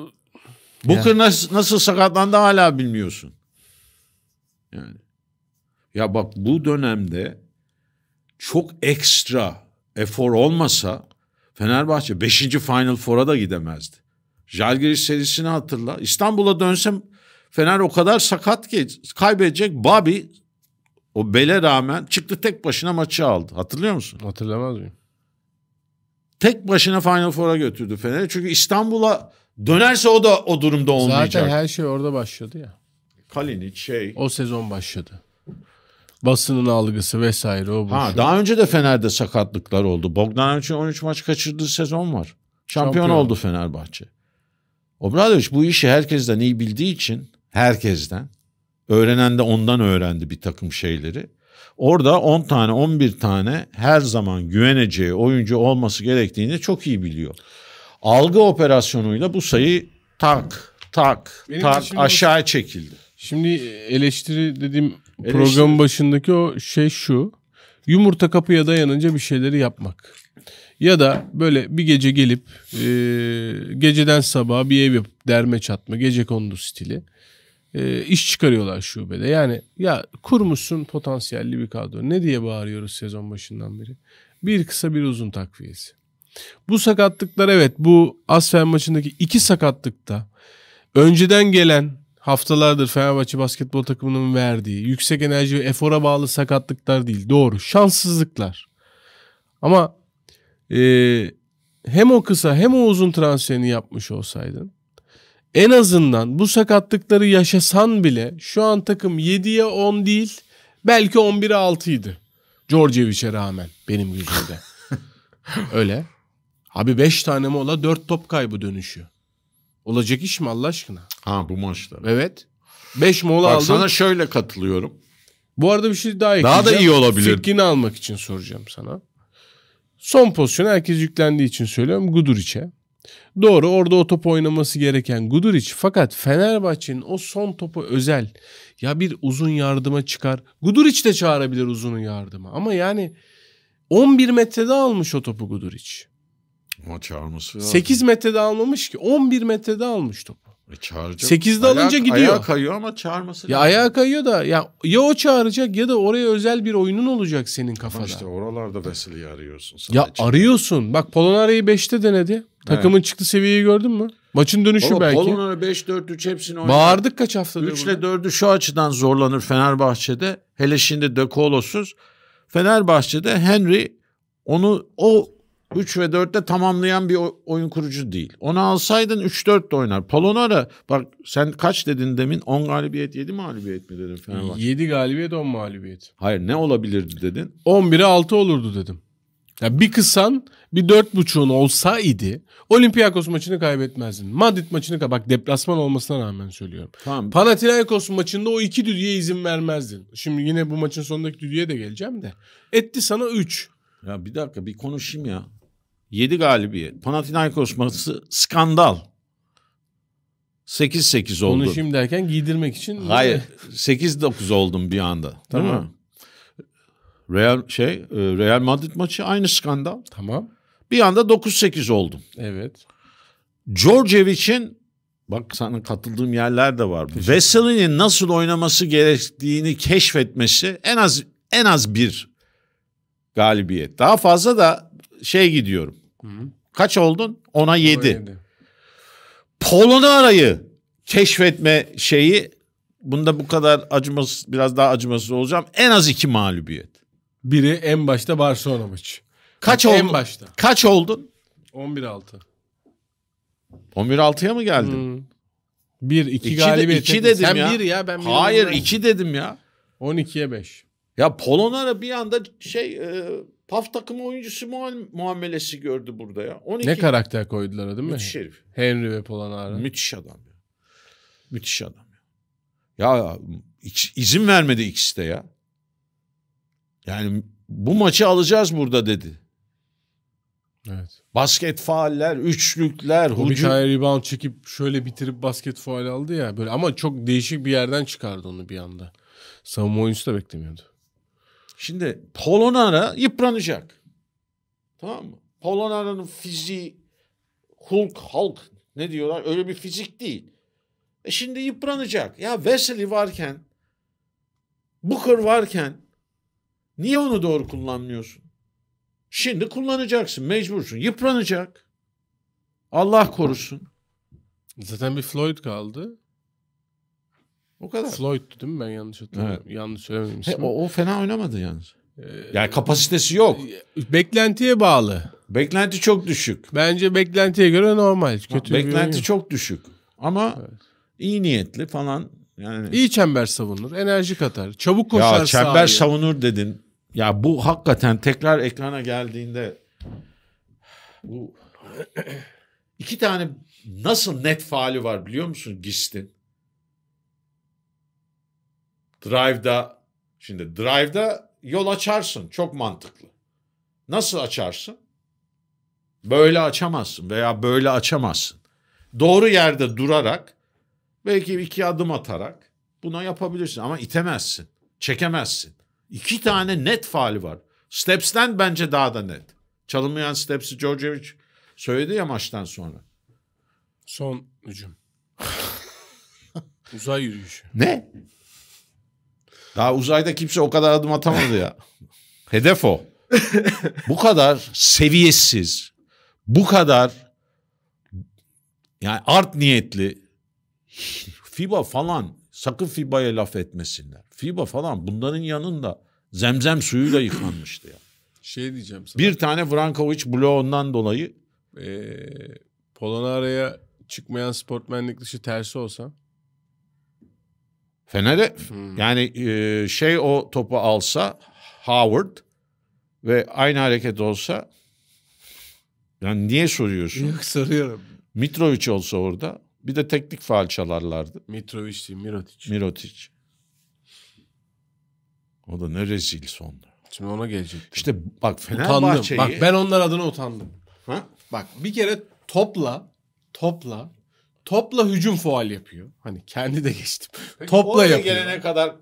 Booker yani. nasıl, nasıl sakatlandı hala bilmiyorsun. Yani. Ya bak bu dönemde çok ekstra efor olmasa Fenerbahçe 5. Final Four'a da gidemezdi. Jalgiris serisini hatırla. İstanbul'a dönsem Fener o kadar sakat ki kaybedecek Bobby o bele rağmen çıktı tek başına maçı aldı. Hatırlıyor musun? Hatırlamaz mıyım? Tek başına Final Four'a götürdü Fener'i. Çünkü İstanbul'a dönerse o da o durumda olmayacak. Zaten her şey orada başladı ya. Kalinic şey. O sezon başladı. Basının algısı vesaire o bu. Ha, şu. daha önce de Fener'de sakatlıklar oldu. Bogdanovic'in 13 maç kaçırdığı sezon var. Şampiyon, Şampiyon. oldu Fenerbahçe. Obradoviç bu işi herkesten iyi bildiği için herkesten Öğrenen de ondan öğrendi bir takım şeyleri. Orada 10 tane 11 tane her zaman güveneceği oyuncu olması gerektiğini çok iyi biliyor. Algı operasyonuyla bu sayı tak tak Benim tak aşağı çekildi. Şimdi eleştiri dediğim eleştiri. programın başındaki o şey şu. Yumurta kapıya dayanınca bir şeyleri yapmak. Ya da böyle bir gece gelip e, geceden sabaha bir ev yapıp derme çatma gece kondu stili e, iş çıkarıyorlar şubede. Yani ya kurmuşsun potansiyelli bir kadro. Ne diye bağırıyoruz sezon başından beri? Bir kısa bir uzun takviyesi. Bu sakatlıklar evet bu Asfer maçındaki iki sakatlıkta önceden gelen haftalardır Fenerbahçe basketbol takımının verdiği yüksek enerji ve efora bağlı sakatlıklar değil. Doğru şanssızlıklar. Ama e, hem o kısa hem o uzun transferini yapmış olsaydın en azından bu sakatlıkları yaşasan bile şu an takım 7'ye 10 değil belki 11'e 6 idi. Djordjevic'e rağmen benim gözümde. Öyle. Abi 5 tane mola 4 top kaybı dönüşüyor. Olacak iş mi Allah aşkına? Ha bu maçta. Evet. 5 mola Bak, aldım. sana şöyle katılıyorum. Bu arada bir şey daha ekleyeceğim. Daha da iyi olabilir. Fikrini almak için soracağım sana. Son pozisyon herkes yüklendiği için söylüyorum. Guduric'e. Doğru orada o topu oynaması gereken Guduric fakat Fenerbahçe'nin o son topu özel ya bir uzun yardıma çıkar. Guduric de çağırabilir uzunun yardıma ama yani 11 metrede almış o topu Guduric. Ama çağırması lazım. 8 metrede almamış ki 11 metrede almış topu. E çağıracak. 8'de ayağı, alınca gidiyor. Ayağa kayıyor ama çağırması Ya lazım. ayağa kayıyor da ya, ya o çağıracak ya da oraya özel bir oyunun olacak senin kafada. Ama işte oralarda Vesile'yi arıyorsun. Sadece. Ya arıyorsun. Bak Polonara'yı 5'te denedi. Takımın evet. çıktı seviyeyi gördün mü? Maçın dönüşü Baba, belki. Polonara 5-4-3 hepsini oynadı. Bağırdık kaç haftadır. 3 ile 4'ü şu açıdan zorlanır Fenerbahçe'de. Hele şimdi De Colos'uz. Fenerbahçe'de Henry onu o 3 ve 4'te tamamlayan bir oyun kurucu değil. Onu alsaydın 3-4 de oynar. Polonara bak sen kaç dedin demin 10 galibiyet 7 mağlubiyet mi dedim Fenerbahçe? 7 galibiyet 10 mağlubiyet. Hayır ne olabilirdi dedin? 11'e 6 olurdu dedim. Ya bir kısan bir dört buçuğun olsaydı Olympiakos maçını kaybetmezdin. Madrid maçını ka bak deplasman olmasına rağmen söylüyorum. Tamam. Panathinaikos maçında o iki düdüğe izin vermezdin. Şimdi yine bu maçın sonundaki düdüğe de geleceğim de. Etti sana üç. Ya bir dakika bir konuşayım ya. Yedi galibiyet. Panathinaikos maçı skandal. 8-8 oldu. Konuşayım derken giydirmek için. Hayır. 8-9 oldum bir anda. Tamam. Real şey e, Real Madrid maçı aynı skandal. Tamam. Bir anda 9-8 oldum. Evet. Djordjevic'in bak sana katıldığım yerler de var. Veseli'nin nasıl oynaması gerektiğini keşfetmesi en az en az bir galibiyet. Daha fazla da şey gidiyorum. Hı. Kaç oldun? Ona 7. Polona arayı keşfetme şeyi bunda bu kadar acımasız biraz daha acımasız olacağım. En az iki mağlubiyet. Biri en başta Barcelona maçı. Kaç Bak, oldun? En başta. Kaç oldun? 11-6. 11-6'ya mı geldin? Hmm. iki 2 galibiyet. 2 dedim Sen ya. Sen 1 ya ben Hayır iki dedim ya. 12'ye 5. Ya Polonara bir anda şey e, PAF takımı oyuncusu muamelesi gördü burada ya. 12... Ne karakter koydular değil mi? Müthiş herif. Henry ve Polonara. Müthiş adam ya. Müthiş adam ya. Ya, ya izin vermedi ikisi de ya. Yani bu maçı alacağız burada dedi. Evet. Basket faaller, üçlükler, hücum. Bir tane rebound çekip şöyle bitirip basket faal aldı ya böyle ama çok değişik bir yerden çıkardı onu bir anda. Savunma oyuncusu da beklemiyordu. Şimdi Polonara yıpranacak. Tamam mı? Polonara'nın fiziği Hulk Hulk ne diyorlar öyle bir fizik değil. E şimdi yıpranacak. Ya Wesley varken Booker varken Niye onu doğru kullanmıyorsun? Şimdi kullanacaksın, mecbursun. Yıpranacak. Allah korusun. Zaten bir Floyd kaldı. O kadar. Floyd'tu değil mi ben yanlış hatırlıyorum. Evet. Yanlış söylemeyeyim o, o fena oynamadı yalnız. Ee, yani kapasitesi yok. E, beklentiye bağlı. Beklenti çok düşük. Bence beklentiye göre normal. Kötü Beklenti çok düşük. Ama evet. iyi niyetli falan. Yani... İyi çember savunur. Enerji katar. Çabuk koşar Ya çember sahaya. savunur dedin. Ya bu hakikaten tekrar ekrana geldiğinde bu iki tane nasıl net faali var biliyor musun Gist'in? Drive'da şimdi Drive'da yol açarsın çok mantıklı. Nasıl açarsın? Böyle açamazsın veya böyle açamazsın. Doğru yerde durarak belki iki adım atarak buna yapabilirsin ama itemezsin, çekemezsin iki tane net faali var. Steps'ten bence daha da net. Çalınmayan Steps'i Djordjevic söyledi ya maçtan sonra. Son hücum. Uzay yürüyüşü. Ne? Daha uzayda kimse o kadar adım atamadı ya. Hedef o. bu kadar seviyesiz, bu kadar yani art niyetli FIBA falan sakın FIBA'ya laf etmesinler. FIBA falan bunların yanında zemzem suyuyla yıkanmıştı ya. Şey diyeceğim sana. Bir tane Vrankovic bloğundan dolayı. Ee, Polonara'ya çıkmayan sportmenlik dışı tersi olsa. Fener'e hmm. yani e, şey o topu alsa Howard ve aynı hareket olsa yani niye soruyorsun? Yok soruyorum. Mitrovic olsa orada bir de teknik faal çalarlardı. Mitrovic değil Mirotic. Mirotic. O da ne rezil sondu. Şimdi ona gelecek. İşte bak Fenerbahçe'yi... Bak ben onlar adına utandım. Ha? Bak bir kere topla, topla, topla hücum faal yapıyor. Hani kendi de geçtim. Peki, topla yapıyor. gelene kadar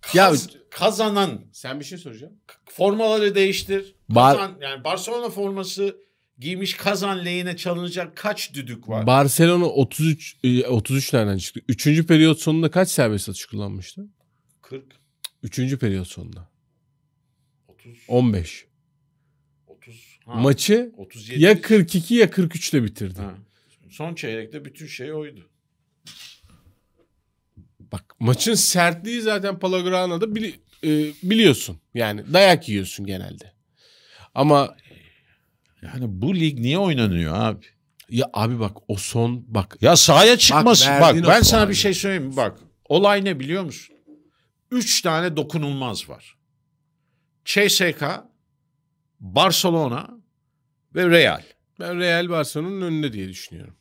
kaz, ya, kazanan... Sen bir şey soracağım. Formaları değiştir. Kazan, yani Barcelona forması giymiş kazan lehine çalınacak kaç düdük var? Barcelona 33 33 e, nereden çıktı? Üçüncü periyot sonunda kaç serbest atış kullanmıştı? 40. Üçüncü periyot sonunda. 30. 15. 30. Ha, Maçı 37. ya 42 ya 43'te bitirdi. Ha. Son çeyrekte bütün şey oydu. Bak maçın sertliği zaten Palagrana'da bili, e, biliyorsun. Yani dayak yiyorsun genelde. Ama yani bu lig niye oynanıyor abi? Ya abi bak o son bak. Ya sahaya çıkmasın. Bak, bak ben sana bir şey söyleyeyim bak. Olay ne biliyor musun? 3 tane dokunulmaz var. CSK, Barcelona ve Real. Ben Real Barcelona'nın önünde diye düşünüyorum.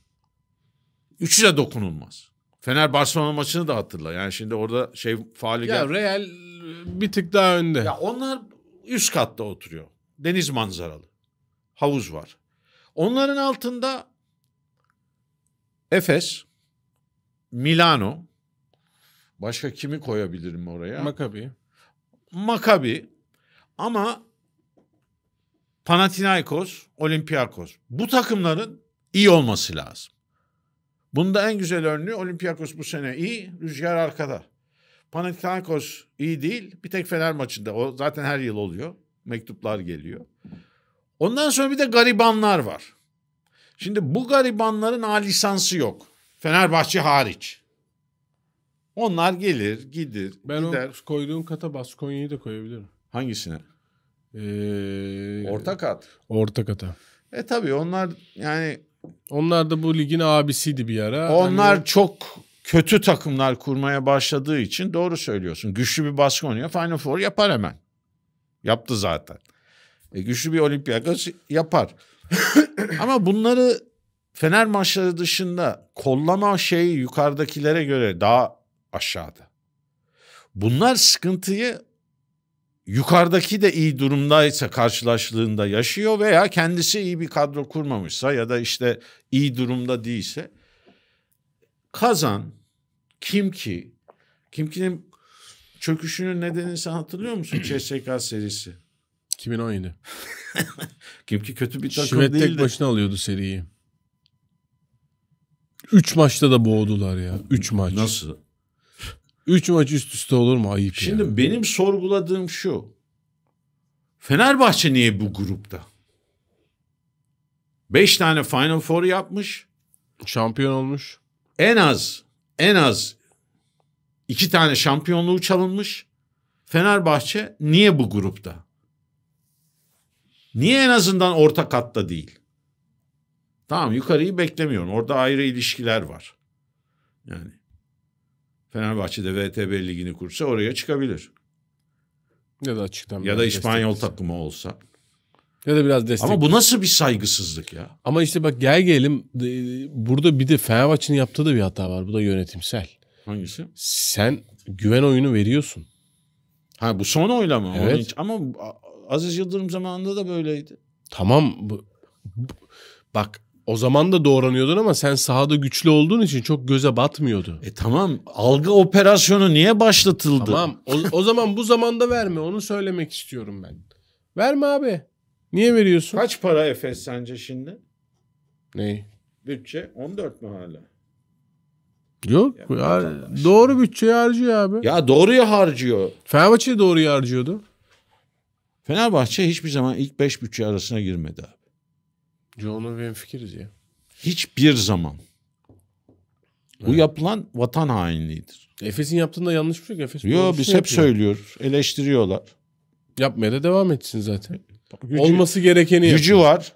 Üçü de dokunulmaz. Fener Barcelona maçını da hatırla. Yani şimdi orada şey faali Ya gel... Real e, bir tık daha önde. Ya onlar üst katta oturuyor. Deniz manzaralı. Havuz var. Onların altında Efes, Milano, Başka kimi koyabilirim oraya? Makabi. Makabi. Ama Panathinaikos, Olympiakos. Bu takımların iyi olması lazım. Bunda en güzel örneği Olympiakos bu sene iyi, Rüzgar arkada. Panathinaikos iyi değil, bir tek Fener maçında. O zaten her yıl oluyor. Mektuplar geliyor. Ondan sonra bir de garibanlar var. Şimdi bu garibanların A lisansı yok. Fenerbahçe hariç. Onlar gelir, gider ben gider. Ben koyduğum kata Baskonya'yı da koyabilirim. Hangisine? Ee, orta kat. Orta kata. E tabii onlar yani... Onlar da bu ligin abisiydi bir ara. Hani onlar hani... çok kötü takımlar kurmaya başladığı için doğru söylüyorsun. Güçlü bir Baskonya Final Four yapar hemen. Yaptı zaten. E, güçlü bir Olympiakos yapar. Ama bunları Fener maçları dışında kollama şeyi yukarıdakilere göre daha aşağıda. Bunlar sıkıntıyı yukarıdaki de iyi durumdaysa karşılaştığında yaşıyor veya kendisi iyi bir kadro kurmamışsa ya da işte iyi durumda değilse kazan kim ki kim ki'nin çöküşünün nedenini sen hatırlıyor musun CSK serisi? kimin 2017. kim ki kötü bir takım Şivet değildi. tek başına alıyordu seriyi. Üç maçta da boğdular ya. Üç maç. Nasıl? 3 maç üst üste olur mu ayıp Şimdi ya. benim sorguladığım şu. Fenerbahçe niye bu grupta? 5 tane Final Four yapmış. Şampiyon olmuş. En az en az iki tane şampiyonluğu çalınmış. Fenerbahçe niye bu grupta? Niye en azından orta katta değil? Tamam yukarıyı beklemiyorum. Orada ayrı ilişkiler var. Yani Fenerbahçe'de VTB ligini kursa oraya çıkabilir. Ya da açıktan. Ya da İspanyol takımı olsa. Ya da biraz destek. Ama bu nasıl bir saygısızlık ya? Ama işte bak gel gelelim burada bir de Fenerbahçe'nin yaptığı da bir hata var. Bu da yönetimsel. Hangisi? Sen güven oyunu veriyorsun. Ha bu son oylama. Evet. Hiç, ama Aziz Yıldırım zamanında da böyleydi. Tamam. Bu, bu, bak o zaman da doğranıyordun ama sen sahada güçlü olduğun için çok göze batmıyordu. E tamam algı operasyonu niye başlatıldı? Tamam o, o zaman bu zamanda verme onu söylemek istiyorum ben. Verme abi. Niye veriyorsun? Kaç para Efes sence şimdi? Neyi? Bütçe 14 mü hala? Yok. Ya, doğru bütçeyi harcıyor abi. Ya doğruya harcıyor. Fenerbahçe doğruyu harcıyordu. Fenerbahçe hiçbir zaman ilk 5 bütçe arasına girmedi abi. John'la ben fikiriz ya. Hiçbir zaman. Bu evet. yapılan vatan hainliğidir. Efes'in yaptığında yanlış bir şey yok. Efes Yo, biz şey hep yapıyor. söylüyoruz. Eleştiriyorlar. Yapmaya da devam etsin zaten. Gücü, Olması gerekeni Gücü yapıyor. var.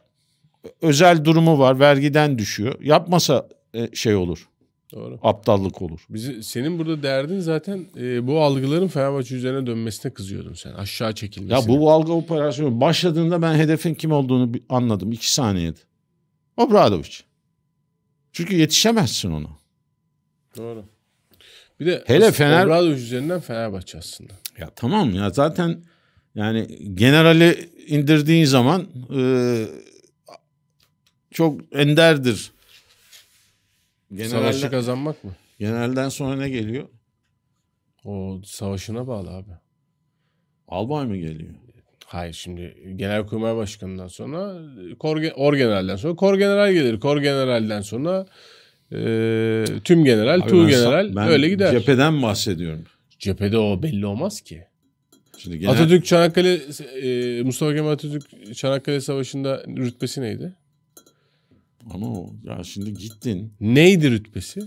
Özel durumu var. Vergiden düşüyor. Yapmasa e, şey olur. Doğru. Aptallık olur. Bizi, senin burada derdin zaten e, bu algıların Fenerbahçe üzerine dönmesine kızıyordun sen. Aşağı çekilmesine. Ya bu algı operasyonu başladığında ben hedefin kim olduğunu anladım. iki saniyede. Obradovic. Çünkü yetişemezsin ona. Doğru. Bir de Hele Fener... Obradovic üzerinden Fenerbahçe aslında. Ya tamam ya zaten yani generali indirdiğin zaman e, çok enderdir Savaşı kazanmak mı? Genelden sonra ne geliyor? O savaşına bağlı abi. Albay mı geliyor? Hayır şimdi Genelkurmay Başkanı'ndan sonra kor, Orgeneral'den sonra Kor General gelir. Kor General'den sonra e, Tüm General, Abi Tu General ben öyle gider. Cepheden bahsediyorum. Cephede o belli olmaz ki. Şimdi genel... Atatürk Çanakkale e, Mustafa Kemal Atatürk Çanakkale Savaşı'nda rütbesi neydi? Ama o ya şimdi gittin. Neydi rütbesi?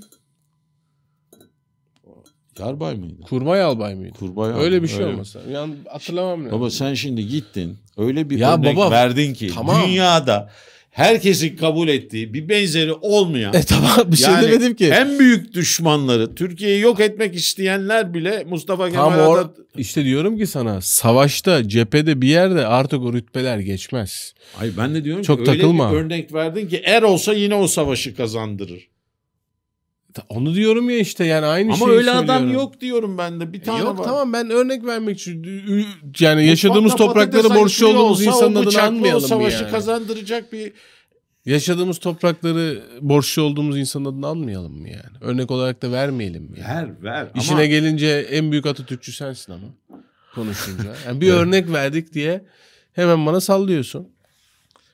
Yarbay mıydı? Kurmay albay mıydı? Kurbay albay. Öyle bir şey öyle. olmasa. Yani hatırlamam lazım. Baba sen şimdi gittin. Öyle bir ya örnek baba, verdin ki tamam. dünyada herkesin kabul ettiği bir benzeri olmayan. E tamam bir şey yani demedim ki. En büyük düşmanları Türkiye'yi yok etmek isteyenler bile Mustafa Kemal Tam işte diyorum ki sana savaşta cephede bir yerde artık o rütbeler geçmez. Ay ben de diyorum Çok ki takılma. öyle bir örnek verdin ki er olsa yine o savaşı kazandırır. Onu diyorum ya işte yani aynı şeyi söylüyorum. Ama öyle adam yok diyorum ben de. Bir e, tane yok var. tamam ben örnek vermek için yani yaşadığımız Mutfakta topraklara borçlu olduğumuz insanın adını anmayalım savaşı yani. kazandıracak bir Yaşadığımız toprakları borçlu olduğumuz insanın adını anmayalım mı yani? Örnek olarak da vermeyelim mi? Yani? Ver ver. İşine ama... gelince en büyük Atatürkçü sensin ama konuşunca. Yani bir örnek verdik diye hemen bana sallıyorsun.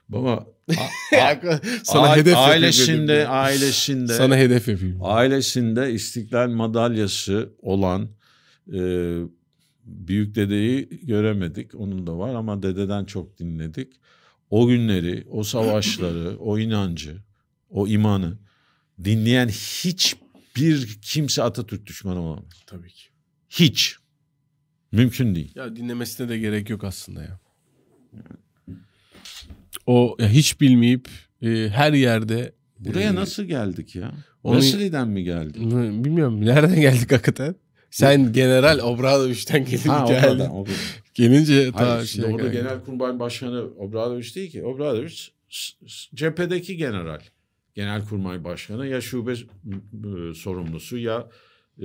Baba sana A- hedef yapayım. Aileşinde, aileşinde. Sana hedef yapayım. Aileşinde istiklal madalyası olan e, büyük dedeyi göremedik. Onun da var ama dededen çok dinledik. O günleri, o savaşları, o inancı, o imanı dinleyen hiçbir kimse Atatürk düşmanı olamaz. Tabii ki. Hiç. Mümkün değil. Ya dinlemesine de gerek yok aslında ya. O hiç bilmeyip e, her yerde Buraya ee, nasıl geldik ya? Onu, Vasily'den mi geldik? Bilmiyorum. Nereden geldik hakikaten? Sen General Obradoviç'ten gelince ha, oradan, oradan. gelince ta şey orada geldi. Genel Kurmay Başkanı Obradoviç değil ki. Obradoviç cephedeki general. Genel Kurmay Başkanı ya şube sorumlusu ya e,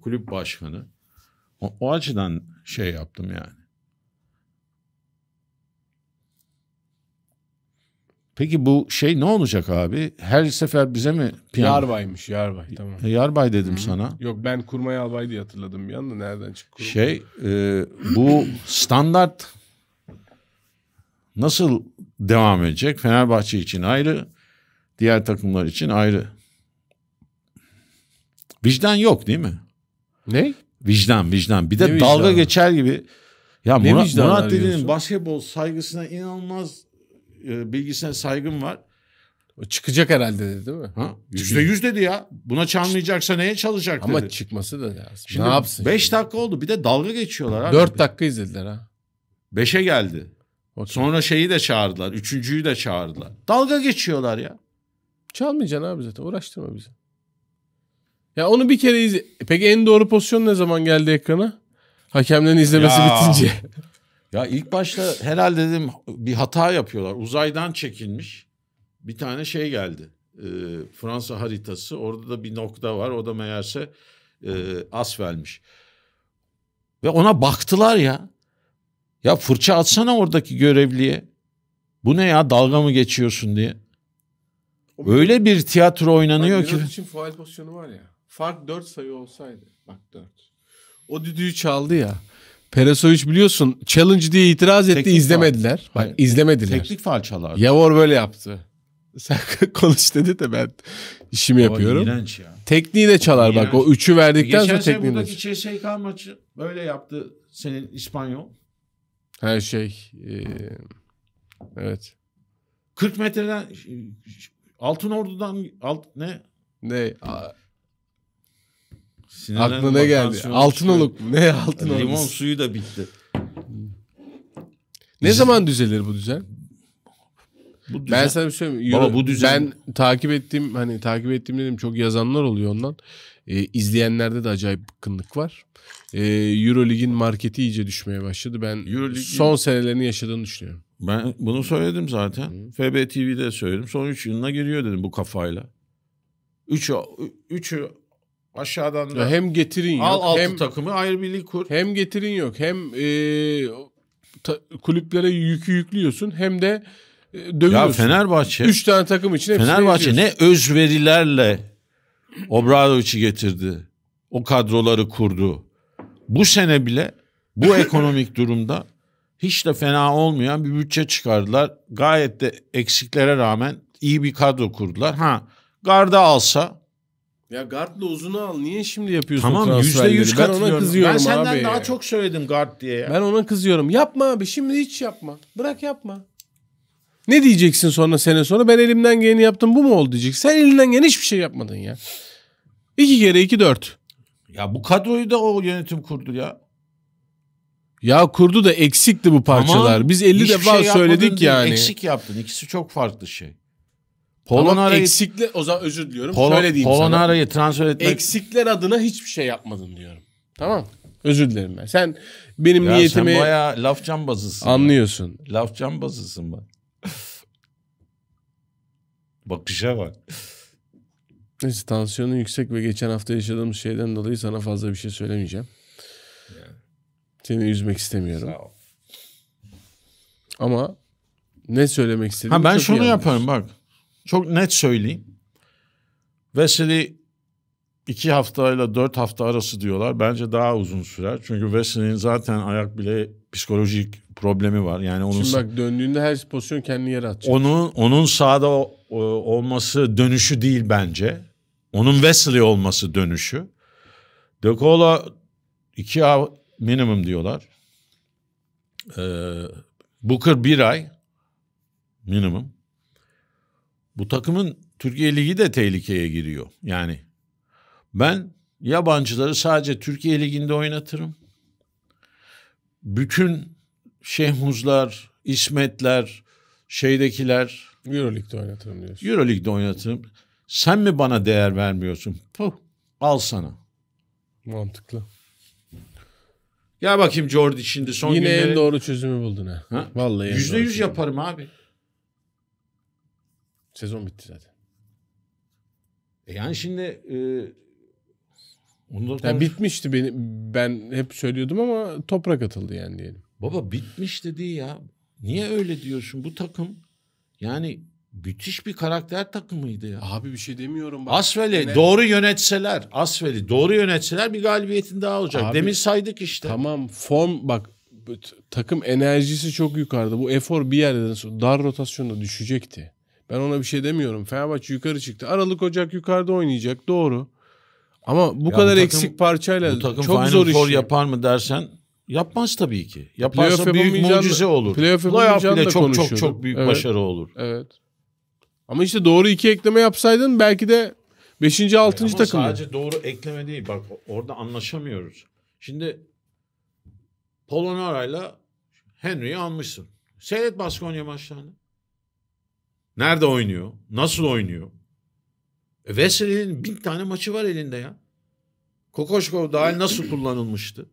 kulüp başkanı. O, o açıdan şey yaptım yani. Peki bu şey ne olacak abi? Her sefer bize mi piyano? Yarbaymış yarbay tamam. E, yarbay dedim Hı-hı. sana. Yok ben kurmay albay diye hatırladım bir anda nereden çıktı? Şey e, bu standart nasıl devam edecek? Fenerbahçe için ayrı, diğer takımlar için ayrı. Vicdan yok değil mi? Ne? Vicdan vicdan. Bir de ne dalga vicdan? geçer gibi. Ya ne Murat, Murat dediğin basketbol saygısına inanılmaz e, bilgisine saygım var. O çıkacak herhalde dedi değil mi? Ha? Yüzde yüz dedi ya. Buna çalmayacaksa neye çalacak dedi. Ama çıkması da lazım. Şimdi ne yapsın? Beş şimdi? dakika oldu. Bir de dalga geçiyorlar abi. Dört dakika izlediler ha. Beşe geldi. Okay. Sonra şeyi de çağırdılar. Üçüncüyü de çağırdılar. Dalga geçiyorlar ya. Çalmayacaksın abi zaten. Uğraştırma bizi. Ya onu bir kere izle. Peki en doğru pozisyon ne zaman geldi ekrana? Hakemlerin izlemesi ya. bitince. Ya ilk başta herhalde dedim bir hata yapıyorlar. Uzaydan çekilmiş bir tane şey geldi. E, Fransa haritası. Orada da bir nokta var. O da meğerse e, Asfel'miş. Ve ona baktılar ya. Ya fırça atsana oradaki görevliye. Bu ne ya dalga mı geçiyorsun diye. Öyle bir tiyatro oynanıyor ki. için faal pozisyonu var ya. Fark dört sayı olsaydı. Bak 4 O düdüğü çaldı ya. Peresovic biliyorsun challenge diye itiraz etti Teknik izlemediler. Faal. Bak izlemediler. Teknik faal çalardı. Yavor böyle yaptı. Sen konuş dedi de ben işimi o yapıyorum. İğrenç ya. Tekniği de çalar iğrenç. bak o üçü verdikten Geçen sonra tekniği de. Geçen sene buradaki maçı böyle yaptı senin İspanyol. Her şey. E, evet. 40 metreden Altın Ordu'dan alt ne? Ne? A Sinirlen Aklına geldi. Altın oluk mu? Ne altın oluk? Limon suyu da bitti. Ne zaman düzelir bu düzen? Bu düzen... Ben sana bir şey söyleyeyim. Euro, bu düzen... Ben takip ettiğim hani takip ettiğim dedim çok yazanlar oluyor ondan. Ee, izleyenlerde de acayip bıkkınlık var. Ee, Eurolig'in marketi iyice düşmeye başladı. Ben Euroleague... son senelerini yaşadığını düşünüyorum. Ben bunu söyledim zaten. Hı. FB TV'de söyledim. Son 3 yılına giriyor dedim bu kafayla. 3 3 Aşağıdan da. Ya hem getirin al yok. Al hem, takımı ayrı bir lig kur. Hem getirin yok. Hem e, ta, kulüplere yükü yüklüyorsun hem de e, dövüyorsun. Ya Fenerbahçe. Üç tane takım için Fenerbahçe ne özverilerle Obradoviç'i getirdi. O kadroları kurdu. Bu sene bile bu ekonomik durumda hiç de fena olmayan bir bütçe çıkardılar. Gayet de eksiklere rağmen iyi bir kadro kurdular. Ha garda alsa ya Gard'la uzunu al. Niye şimdi yapıyorsun Tamam yüzde yüz Ben ona kızıyorum abi. Ben senden abi. daha çok söyledim guard diye. ya. Ben ona kızıyorum. Yapma abi şimdi hiç yapma. Bırak yapma. Ne diyeceksin sonra sene sonra? Ben elimden geleni yaptım bu mu oldu diyeceksin. Sen elinden gelen hiçbir şey yapmadın ya. İki kere iki dört. Ya bu kadroyu da o yönetim kurdu ya. Ya kurdu da eksikti bu parçalar. Biz 50 defa şey yapmadın söyledik değil, yani. Eksik yaptın. İkisi çok farklı şey. Polonara'yı eksikle o zaman özür diliyorum. Polo, Şöyle diyeyim Polonara'yı transfer etmek eksikler adına hiçbir şey yapmadın diyorum. Tamam? Özür dilerim ben. Sen benim ya niyetimi sen bayağı laf cambazısın. Anlıyorsun. Ya. Laf cambazısın bak. Bakışa bak. Neyse tansiyonun yüksek ve geçen hafta yaşadığımız şeyden dolayı sana fazla bir şey söylemeyeceğim. Yani. Seni üzmek istemiyorum. Ama ne söylemek istediğimi Ha ben şunu yaparım bak. Çok net söyleyeyim. Wesley iki haftayla dört hafta arası diyorlar. Bence daha uzun sürer. Çünkü Wesley'in zaten ayak bile psikolojik problemi var. Yani onun Şimdi bak döndüğünde her pozisyon kendi yere atacak. Onun onun sahada olması dönüşü değil bence. Onun Wesley olması dönüşü. De Cola iki av minimum diyorlar. Ee, Booker bir ay minimum. Bu takımın Türkiye Ligi de tehlikeye giriyor. Yani ben yabancıları sadece Türkiye Ligi'nde oynatırım. Bütün Şehmuzlar, İsmetler, şeydekiler. Euroleague'de oynatırım diyorsun. Euroleague'de oynatırım. Sen mi bana değer vermiyorsun? Puh, al sana. Mantıklı. Gel bakayım Jordi şimdi son Yine günleri... en doğru çözümü buldun ha. ha? Vallahi Yüzde yaparım abi. Sezon bitti zaten. E yani şimdi e, onu da yani bitmişti beni ben hep söylüyordum ama toprak atıldı yani diyelim. Baba bitmiş dedi ya. Niye öyle diyorsun? Bu takım yani müthiş bir karakter takımıydı ya. Abi bir şey demiyorum. Bak. Asfeli ne? doğru yönetseler, Asfeli doğru yönetseler bir galibiyetin daha olacak. Abi, Demin saydık işte. Tamam form bak takım enerjisi çok yukarıda. Bu efor bir yerden sonra dar rotasyonda düşecekti. Ben ona bir şey demiyorum. Fenerbahçe yukarı çıktı. Aralık Ocak yukarıda oynayacak doğru. Ama bu ya kadar bu takım, eksik parçayla bu takım çok Final zor Four iş. yapar mı dersen yapmaz tabii ki. Yaparsa Playoff büyük mucize olur. Playoff, bile çok çok çok büyük evet. başarı olur. Evet. Ama işte doğru iki ekleme yapsaydın belki de 5. 6. takım. Sadece doğru ekleme değil bak orada anlaşamıyoruz. Şimdi Polonara'yla Henry'i almışsın. Seyret Baskonya maçlarını. Nerede oynuyor? Nasıl oynuyor? E Wesley'nin bin tane maçı var elinde ya. Kokoşkov dahil nasıl kullanılmıştı?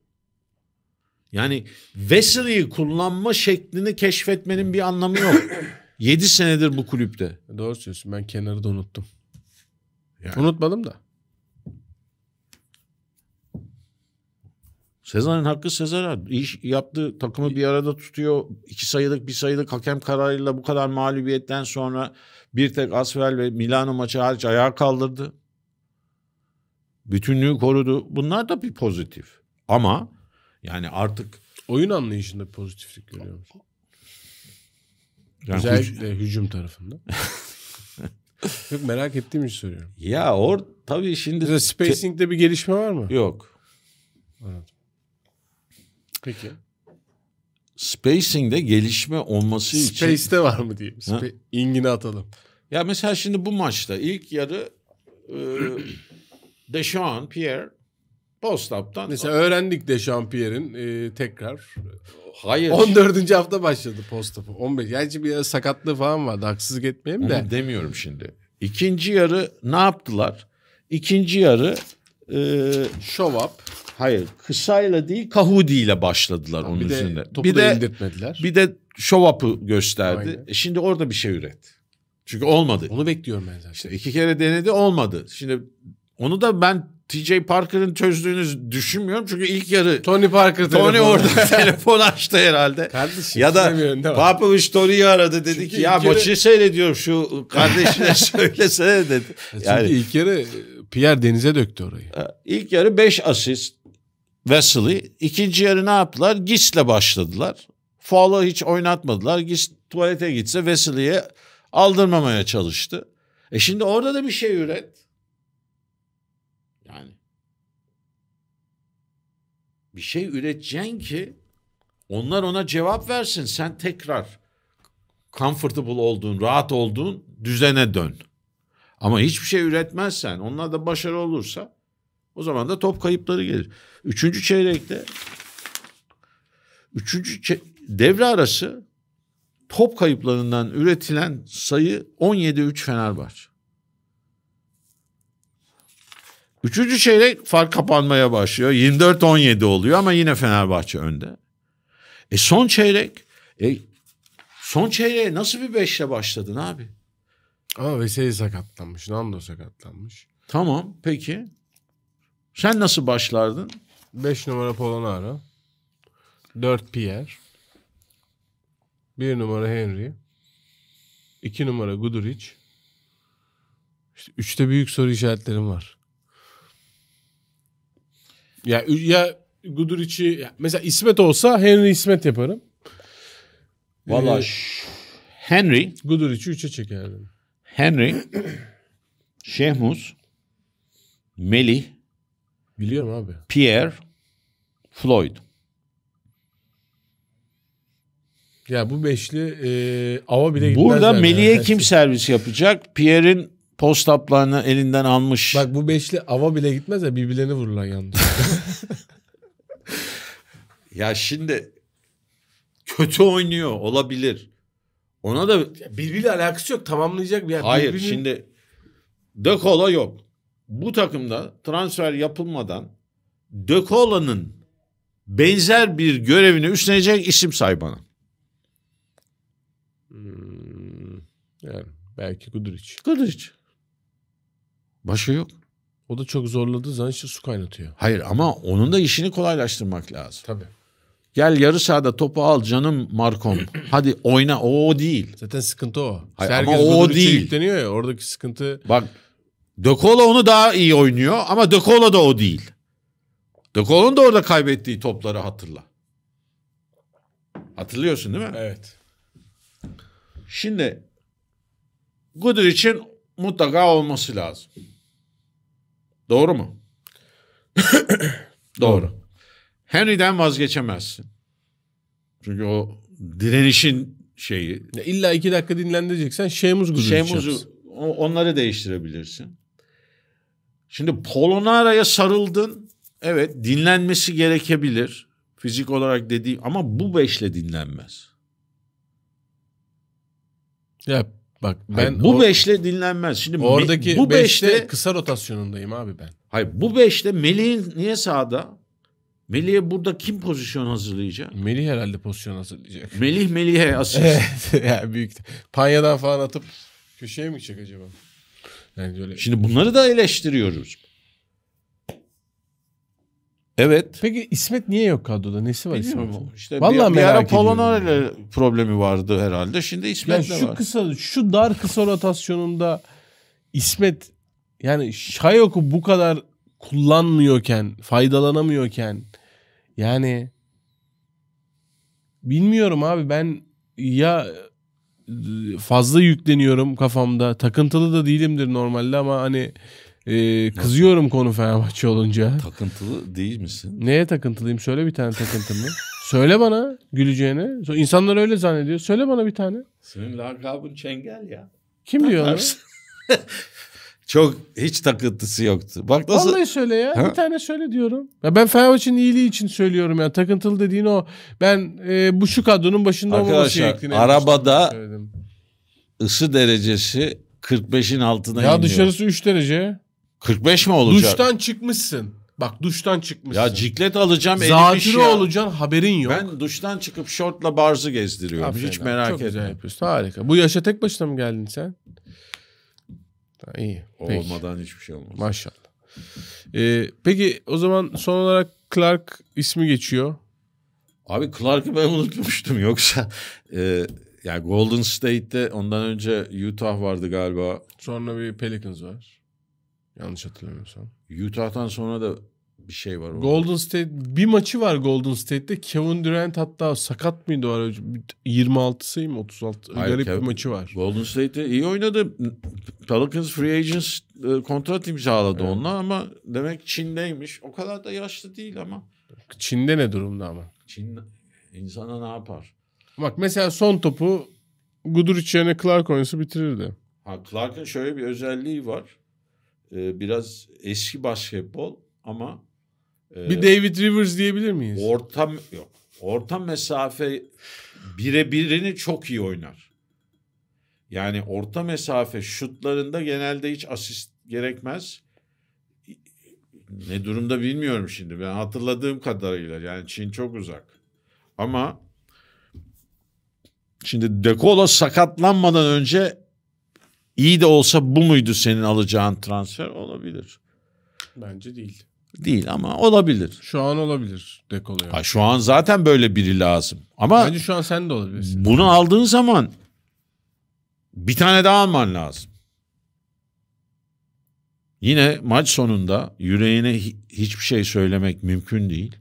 Yani Wesley'i kullanma şeklini keşfetmenin bir anlamı yok. 7 senedir bu kulüpte. Doğru söylüyorsun. Ben kenarda unuttum. Yani. Unutmadım da. Sezar'ın hakkı Sezar'a. İş yaptı, takımı bir arada tutuyor. İki sayılık bir sayılık hakem kararıyla bu kadar mağlubiyetten sonra bir tek Asvel ve Milano maçı hariç ayağa kaldırdı. Bütünlüğü korudu. Bunlar da bir pozitif. Ama yani artık... Oyun anlayışında bir pozitiflik görüyoruz. Yani Özellikle hüc- hücum tarafında. Yok merak ettiğim için soruyorum. Ya or tabii şimdi... Mesela spacing'de bir gelişme var mı? Yok. Evet. Peki. Spacing'de gelişme olması Space'de için... Space'de var mı diyeyim. Sp- ingini atalım. Ya mesela şimdi bu maçta ilk yarı e, Deşan, Pierre post-up'tan... Mesela öğrendik Deşan Pierre'in e, tekrar. Hayır. 14. hafta başladı post-up'ı. 15. Gerçi bir sakatlığı falan vardı. Haksızlık etmeyeyim de. Onu demiyorum şimdi. İkinci yarı ne yaptılar? İkinci yarı... E, Show up. Hayır kısayla değil Kahudi ile başladılar ha, onun bir üzerine. De, topu bir da de, indirtmediler. Bir de show up'ı gösterdi. E şimdi orada bir şey üret. Çünkü olmadı. Onu bekliyorum ben zaten. İşte iki kere denedi olmadı. Şimdi onu da ben TJ Parker'ın çözdüğünü düşünmüyorum. Çünkü ilk yarı Tony Parker Tony telefonu. orada telefon açtı herhalde. Kardeşim ya da Popovich Tony'yi aradı dedi Çünkü ki ya kere... maçı seyrediyorum şu kardeşine söylesene dedi. E çünkü yani... ilk yarı Pierre denize döktü orayı. E, ilk yarı 5 asist, Wesley. İkinci yarı ne yaptılar? Gis'le başladılar. Fowl'u hiç oynatmadılar. Gis tuvalete gitse Wesley'e aldırmamaya çalıştı. E şimdi orada da bir şey üret. Yani bir şey üreteceksin ki onlar ona cevap versin. Sen tekrar comfortable olduğun, rahat olduğun düzene dön. Ama hiçbir şey üretmezsen, onlar da başarı olursa o zaman da top kayıpları gelir. Üçüncü çeyrekte üçüncü çey devre arası top kayıplarından üretilen sayı 17-3 Fenerbahçe. Üçüncü çeyrek fark kapanmaya başlıyor. 24-17 oluyor ama yine Fenerbahçe önde. E son çeyrek e son çeyreğe nasıl bir beşle başladın abi? Ama Veseli sakatlanmış. Nando sakatlanmış. Tamam peki. Sen nasıl başlardın? 5 numara Polonara. 4 Pierre. 1 numara Henry. 2 numara Guduric. İşte üçte büyük soru işaretlerim var. Ya ya Guduric'i mesela İsmet olsa Henry İsmet yaparım. Valla ee, Henry Guduric'i 3'e çekerdim. Henry Şehmus Melih Biliyorum abi. Pierre Floyd. Ya bu beşli e, ava bile gitmez. Burada Melih'e yani. kim servis yapacak? Pierre'in postaplarını elinden almış. Bak bu beşli ava bile gitmez ya birbirlerini vururlar yalnız. ya şimdi kötü oynuyor olabilir. Ona da birbiriyle alakası yok. Tamamlayacak bir yer. Hayır birbirini... şimdi De Kola yok bu takımda transfer yapılmadan Dökola'nın benzer bir görevini üstlenecek isim say bana. Hmm, yani belki Kuduric. Kuduric. Başka yok. O da çok zorladı. zaman su kaynatıyor. Hayır ama onun da işini kolaylaştırmak lazım. Tabii. Gel yarı sahada topu al canım Markom. Hadi oyna. O, o değil. Zaten sıkıntı o. Hayır, ama o Kuduric'e değil. yükleniyor ya oradaki sıkıntı. Bak de Cola onu daha iyi oynuyor ama De Cola da o değil. De Cola'nın da orada kaybettiği topları hatırla. Hatırlıyorsun değil mi? Evet. Şimdi Gudur için mutlaka olması lazım. Doğru mu? Doğru. Henry'den vazgeçemezsin. Çünkü o direnişin şeyi. Ya illa iki dakika dinlendireceksen Şeymuz Guduric'i Şeymuz'u onları değiştirebilirsin. Şimdi Polonara'ya sarıldın. Evet dinlenmesi gerekebilir. Fizik olarak dediğim ama bu beşle dinlenmez. Ya bak ben hayır, bu o, beşle dinlenmez. Şimdi oradaki bu beşte, beşte kısa rotasyonundayım abi ben. Hayır bu beşte Melih niye sağda? Melih'e burada kim pozisyon hazırlayacak? Melih herhalde pozisyon hazırlayacak. Melih Melih'e asist. evet yani büyük. Panya'dan falan atıp köşeye mi gidecek acaba? Yani böyle... Şimdi bunları da eleştiriyoruz. Evet. Peki İsmet niye yok kadroda? Nesi var İsmet'in? İşte Vallahi bir, bir ara Polona ile problemi vardı herhalde. Şimdi İsmet yani şu var. kısa şu dar kısa rotasyonunda İsmet yani Şayok'u bu kadar kullanmıyorken, faydalanamıyorken yani bilmiyorum abi ben ya fazla yükleniyorum kafamda. Takıntılı da değilimdir normalde ama hani e, kızıyorum konu Fenerbahçe olunca. Takıntılı değil misin? Neye takıntılıyım? Söyle bir tane takıntımı. Söyle bana güleceğini. İnsanlar öyle zannediyor. Söyle bana bir tane. Senin lakabın Çengel ya. Kim diyor onu? Şey- Çok hiç takıntısı yoktu. Bak nasıl... Vallahi söyle ya. Ha? Bir tane söyle diyorum. Ya ben Fenerbahçe'nin iyiliği için söylüyorum ya. Takıntılı dediğin o. Ben e, bu şu kadronun başında Arkadaşlar, olmaması gerektiğini arabada ısı derecesi 45'in altına ya iniyor. Ya dışarısı 3 derece. 45 mi olacak? Duştan çıkmışsın. Bak duştan çıkmışsın. Ya ciklet alacağım Zatürre şey olacaksın haberin yok. Ben duştan çıkıp şortla barzı gezdiriyorum. Aferin, Hiç merak etme. Çok güzel yapıyorsun. Harika. Bu yaşa tek başına mı geldin sen? İyi. peki. Olmadan hiçbir şey olmaz. Maşallah. Ee, peki o zaman son olarak Clark ismi geçiyor. Abi Clark'ı ben unutmuştum yoksa e, yani Golden State'te ondan önce Utah vardı galiba. Sonra bir Pelicans var. Yanlış hatırlamıyorsam. Utah'tan sonra da bir şey var. Orada. Golden State bir maçı var Golden State'te. Kevin Durant hatta sakat mıydı var ara? 26'sı mı 36? Hayır, Garip Kevin, bir maçı var. Golden State'te iyi oynadı. Pelicans Free Agents e, kontrat imzaladı evet. onunla ama demek Çin'deymiş. O kadar da yaşlı değil ama. Çin'de ne durumda ama? Çin insana ne yapar? Bak mesela son topu Guduric yerine Clark oynasa bitirirdi. Ha Clark'ın şöyle bir özelliği var. Ee, biraz eski basketbol ama bir ee, David Rivers diyebilir miyiz? Ortam yok. Orta mesafe birebirini çok iyi oynar. Yani orta mesafe şutlarında genelde hiç asist gerekmez. Ne durumda bilmiyorum şimdi. Ben hatırladığım kadarıyla yani Çin çok uzak. Ama şimdi Dekola sakatlanmadan önce iyi de olsa bu muydu senin alacağın transfer olabilir. Bence değil değil ama olabilir. Şu an olabilir dekoloya. Ha, şu an zaten böyle biri lazım. Ama Bence şu an sen de olabilirsin. Bunu aldığın zaman bir tane daha alman lazım. Yine maç sonunda yüreğine hiçbir şey söylemek mümkün değil.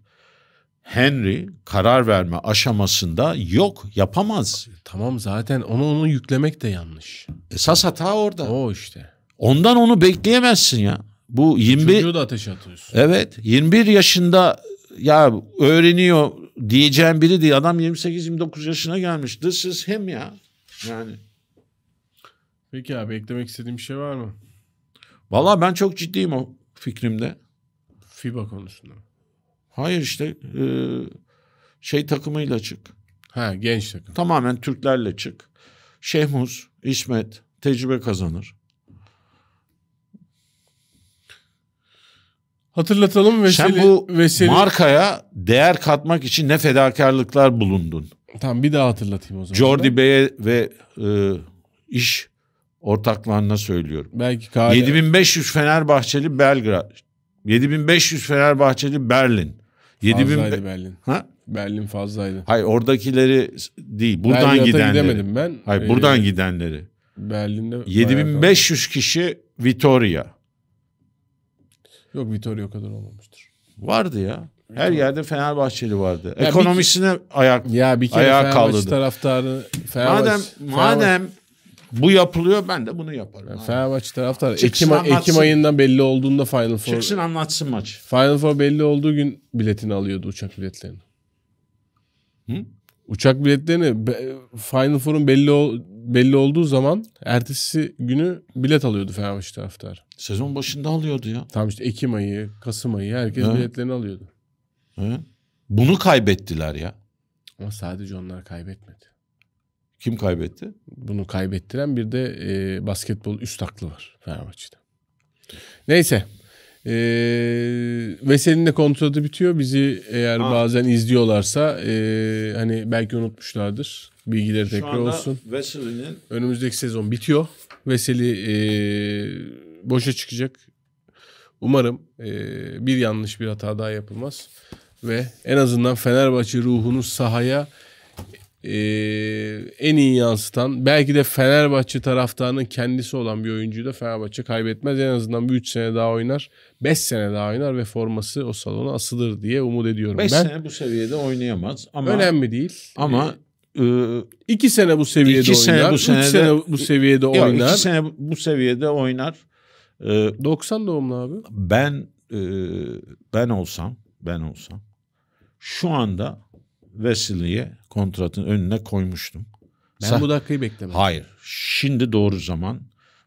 Henry karar verme aşamasında yok yapamaz. E, tamam zaten onu onu yüklemek de yanlış. Esas hata orada. O işte. Ondan onu bekleyemezsin ya. Bu 21 Çocuğu da ateşe atıyorsun. Evet 21 yaşında ya öğreniyor diyeceğim biri değil. Adam 28-29 yaşına gelmiş. This is him ya. Yani. Peki abi eklemek istediğim bir şey var mı? Valla ben çok ciddiyim o fikrimde. FIBA konusunda. Hayır işte e, şey takımıyla çık. Ha genç takım. Tamamen Türklerle çık. Şehmuz, İsmet tecrübe kazanır. Hatırlatalım vesile, Sen bu vesile... markaya değer katmak için ne fedakarlıklar bulundun. Tamam bir daha hatırlatayım o zaman. Jordi Bey'e ve e, iş ortaklarına söylüyorum. Belki Kale. 7500 Fenerbahçeli Belgrad. 7500 Fenerbahçeli Berlin. 7000 Berlin. Ha? Berlin fazlaydı. Hayır oradakileri değil. Buradan gidenleri. gidemedim ben. Hayır buradan ee, gidenleri. Berlin'de 7500 kişi Vitoria. Yok Vitoria kadar olmamıştır. Vardı ya. Her yerde Fenerbahçeli vardı. Ya Ekonomisine bir, ayak Ya bir kere ayağa Fenerbahçe taraftarı Fenerbahçe, madem Fenerbahçe, madem bu yapılıyor ben de bunu yaparım. Yani Fenerbahçe taraftarı Ekim, Ekim ayından belli olduğunda Final Four. Çıksın anlatsın maç. Final Four belli olduğu gün biletini alıyordu uçak biletlerini. Hı? Uçak biletlerini Final Four'un belli belli olduğu zaman ertesi günü bilet alıyordu Fenerbahçe taraftar. Sezon başında alıyordu ya. Tamam işte Ekim ayı, Kasım ayı herkes He. biletlerini alıyordu. He. Bunu kaybettiler ya. Ama sadece onlar kaybetmedi. Kim kaybetti? Bunu kaybettiren bir de e, basketbol üst aklı var Fenerbahçe'de. Neyse. E, Vesel'in de kontratı bitiyor. Bizi eğer ha. bazen izliyorlarsa e, hani belki unutmuşlardır bilgileri tekrar anda olsun. Veseli'nin önümüzdeki sezon bitiyor. Veseli e, boşa çıkacak. Umarım e, bir yanlış bir hata daha yapılmaz ve en azından Fenerbahçe ruhunu sahaya e, en iyi yansıtan belki de Fenerbahçe taraftarının kendisi olan bir oyuncuyu da Fenerbahçe kaybetmez. En azından bir 3 sene daha oynar. 5 sene daha oynar ve forması o salona asılır diye umut ediyorum beş ben. 5 sene bu seviyede oynayamaz ama önemli değil. Ama e, ee, iki sene bu seviyede iki oynar. Sene sene bu seviyede yok, oynar. İki sene bu seviyede oynar. Ee, 90 doğumlu abi. Ben e, ben olsam ben olsam şu anda Wesley'e kontratın önüne koymuştum. Ben Sa- bu dakikayı beklemedim. Hayır. Şimdi doğru zaman.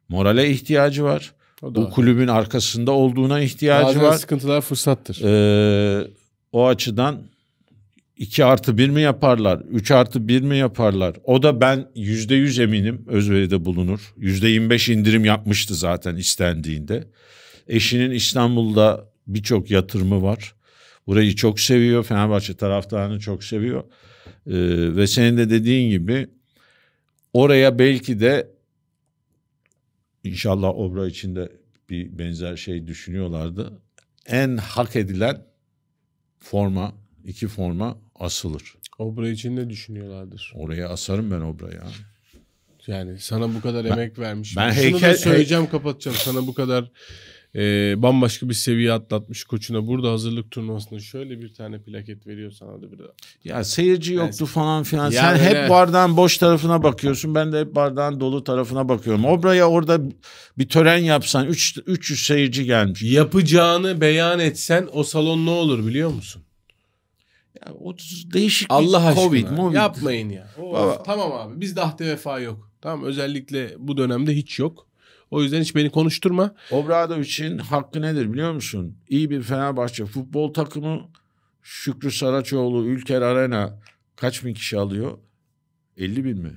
Morale ihtiyacı var. Bu kulübün arkasında olduğuna ihtiyacı Bazen var. sıkıntılar fırsattır. Ee, o açıdan 2 artı 1 mi yaparlar? 3 artı 1 mi yaparlar? O da ben %100 eminim özveride bulunur. %25 indirim yapmıştı zaten istendiğinde. Eşinin İstanbul'da birçok yatırımı var. Burayı çok seviyor. Fenerbahçe taraftarını çok seviyor. Ee, ve senin de dediğin gibi oraya belki de inşallah obra içinde bir benzer şey düşünüyorlardı. En hak edilen forma iki forma asılır. Obra için ne düşünüyorlardır? Oraya asarım ben obra ya. Yani sana bu kadar ben, emek vermiş. Ben Şunu heykel, da söyleyeceğim hey... kapatacağım. Sana bu kadar e, bambaşka bir seviye atlatmış koçuna. Burada hazırlık turnuvasında şöyle bir tane plaket veriyor sana da bir daha. Ya seyirci yoktu yani, falan filan. Yani Sen hep evet. bardağın boş tarafına bakıyorsun. Ben de hep bardağın dolu tarafına bakıyorum. Obra'ya orada bir tören yapsan 3 300 seyirci gelmiş. Yapacağını beyan etsen o salon ne olur biliyor musun? 30 değişik Allah bir Covid, aşkına. Covid. Yapmayın ya. Of, tamam abi biz dahte vefa yok. Tamam özellikle bu dönemde hiç yok. O yüzden hiç beni konuşturma. Obradovic'in hakkı nedir biliyor musun? İyi bir Fenerbahçe futbol takımı Şükrü Saraçoğlu, Ülker Arena kaç bin kişi alıyor? 50 bin mi?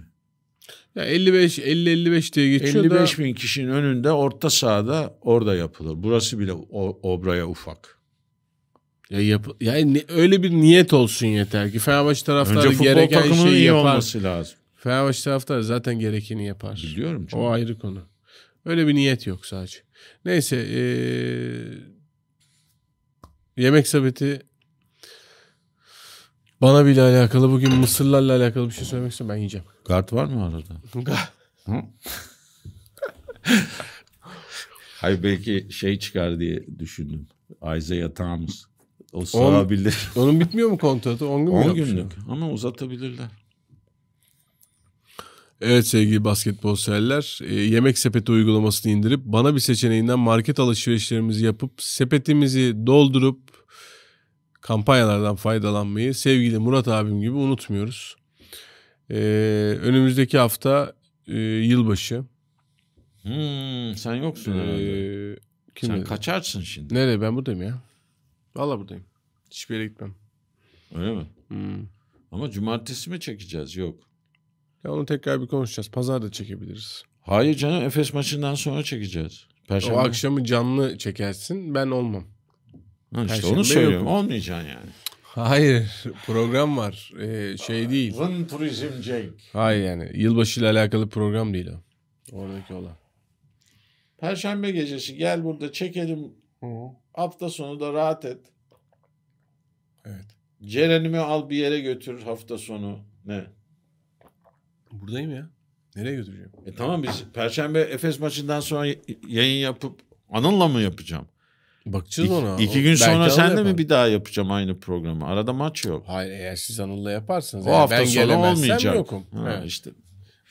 Ya 55, 50-55 diye geçiyor 55 da... bin kişinin önünde orta sahada orada yapılır. Burası bile obraya ufak. Ya yap yani ne, öyle bir niyet olsun yeter ki Fenerbahçe taraftarı gereken şeyi iyi yapar. olması lazım. Fenerbahçe taraftarı zaten gerekeni yapar. Biliyorum canım. O ayrı konu. Öyle bir niyet yok sadece. Neyse ee, yemek sabiti bana bile alakalı bugün mısırlarla alakalı bir şey söylemek istiyorum ben yiyeceğim. Kart var mı arada? Hayır belki şey çıkar diye düşündüm. Isaiah Thomas. O sağabilir. On, onun bitmiyor mu kontratı? 10 gün 10 günlük ama uzatabilirler. Evet sevgili basketbol severler, e, yemek sepeti uygulamasını indirip bana bir seçeneğinden market alışverişlerimizi yapıp sepetimizi doldurup kampanyalardan faydalanmayı sevgili Murat abim gibi unutmuyoruz. E, önümüzdeki hafta e, yılbaşı. Hmm, sen yoksun ee, herhalde. Kim sen dedi? kaçarsın şimdi. Nereye ben buradayım ya. Valla buradayım. Hiçbir yere gitmem. Öyle mi? Hmm. Ama cumartesi mi çekeceğiz? Yok. Ya onu tekrar bir konuşacağız. Pazar da çekebiliriz. Hayır canım Efes maçından sonra çekeceğiz. Perşembe. O akşamı canlı çekersin. Ben olmam. Ha, işte onu söylüyorum. Yok. Olmayacaksın yani. Hayır program var ee, şey değil. Run Turizm Cenk. Hayır yani yılbaşı ile alakalı program değil o. Oradaki olan. Perşembe gecesi gel burada çekelim. Hı. Hafta sonu da rahat et. Evet. Ceren'imi al bir yere götür hafta sonu. Ne? Buradayım ya. Nereye götüreceğim? E tamam biz Perşembe Efes maçından sonra yayın yapıp Anıl'la mı yapacağım? Bakacağız İ- ona. İki, gün sonra sen de mi bir daha yapacağım aynı programı? Arada maç yok. Hayır eğer siz Anıl'la yaparsanız. O yani hafta ben sonu olmayacağım. Yokum. Ha, evet. işte.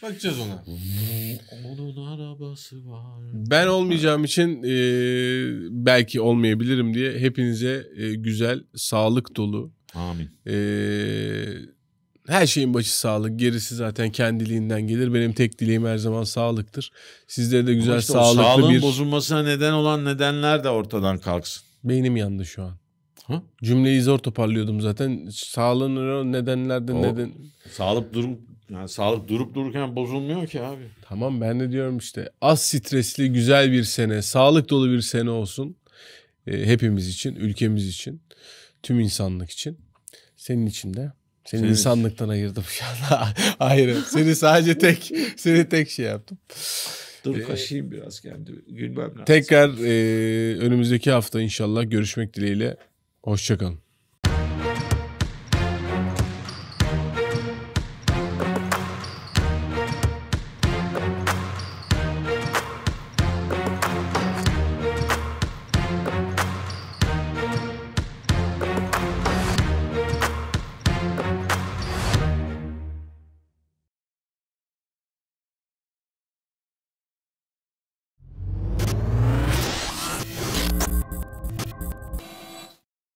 Bakacağız ona. Onun arabası var. Ben olmayacağım için e, belki olmayabilirim diye hepinize e, güzel, sağlık dolu. Amin. E, her şeyin başı sağlık. Gerisi zaten kendiliğinden gelir. Benim tek dileğim her zaman sağlıktır. Sizlere de güzel Ama işte sağlıklı sağlığın bir... bozulmasına neden olan nedenler de ortadan kalksın. Beynim yandı şu an. Ha? Cümleyi zor toparlıyordum zaten. Sağlığın nedenlerden neden... Sağlık durum yani sağlık durup dururken bozulmuyor ki abi. Tamam ben de diyorum işte az stresli güzel bir sene, sağlık dolu bir sene olsun. E, hepimiz için, ülkemiz için, tüm insanlık için. Senin için de. Seni senin insanlıktan için. ayırdım şu an. Hayır. Seni sadece tek seni tek şey yaptım. Dur ee, kaşıyım biraz kendimi. Gülmem lazım. Tekrar e, önümüzdeki hafta inşallah görüşmek dileğiyle. Hoşçakalın.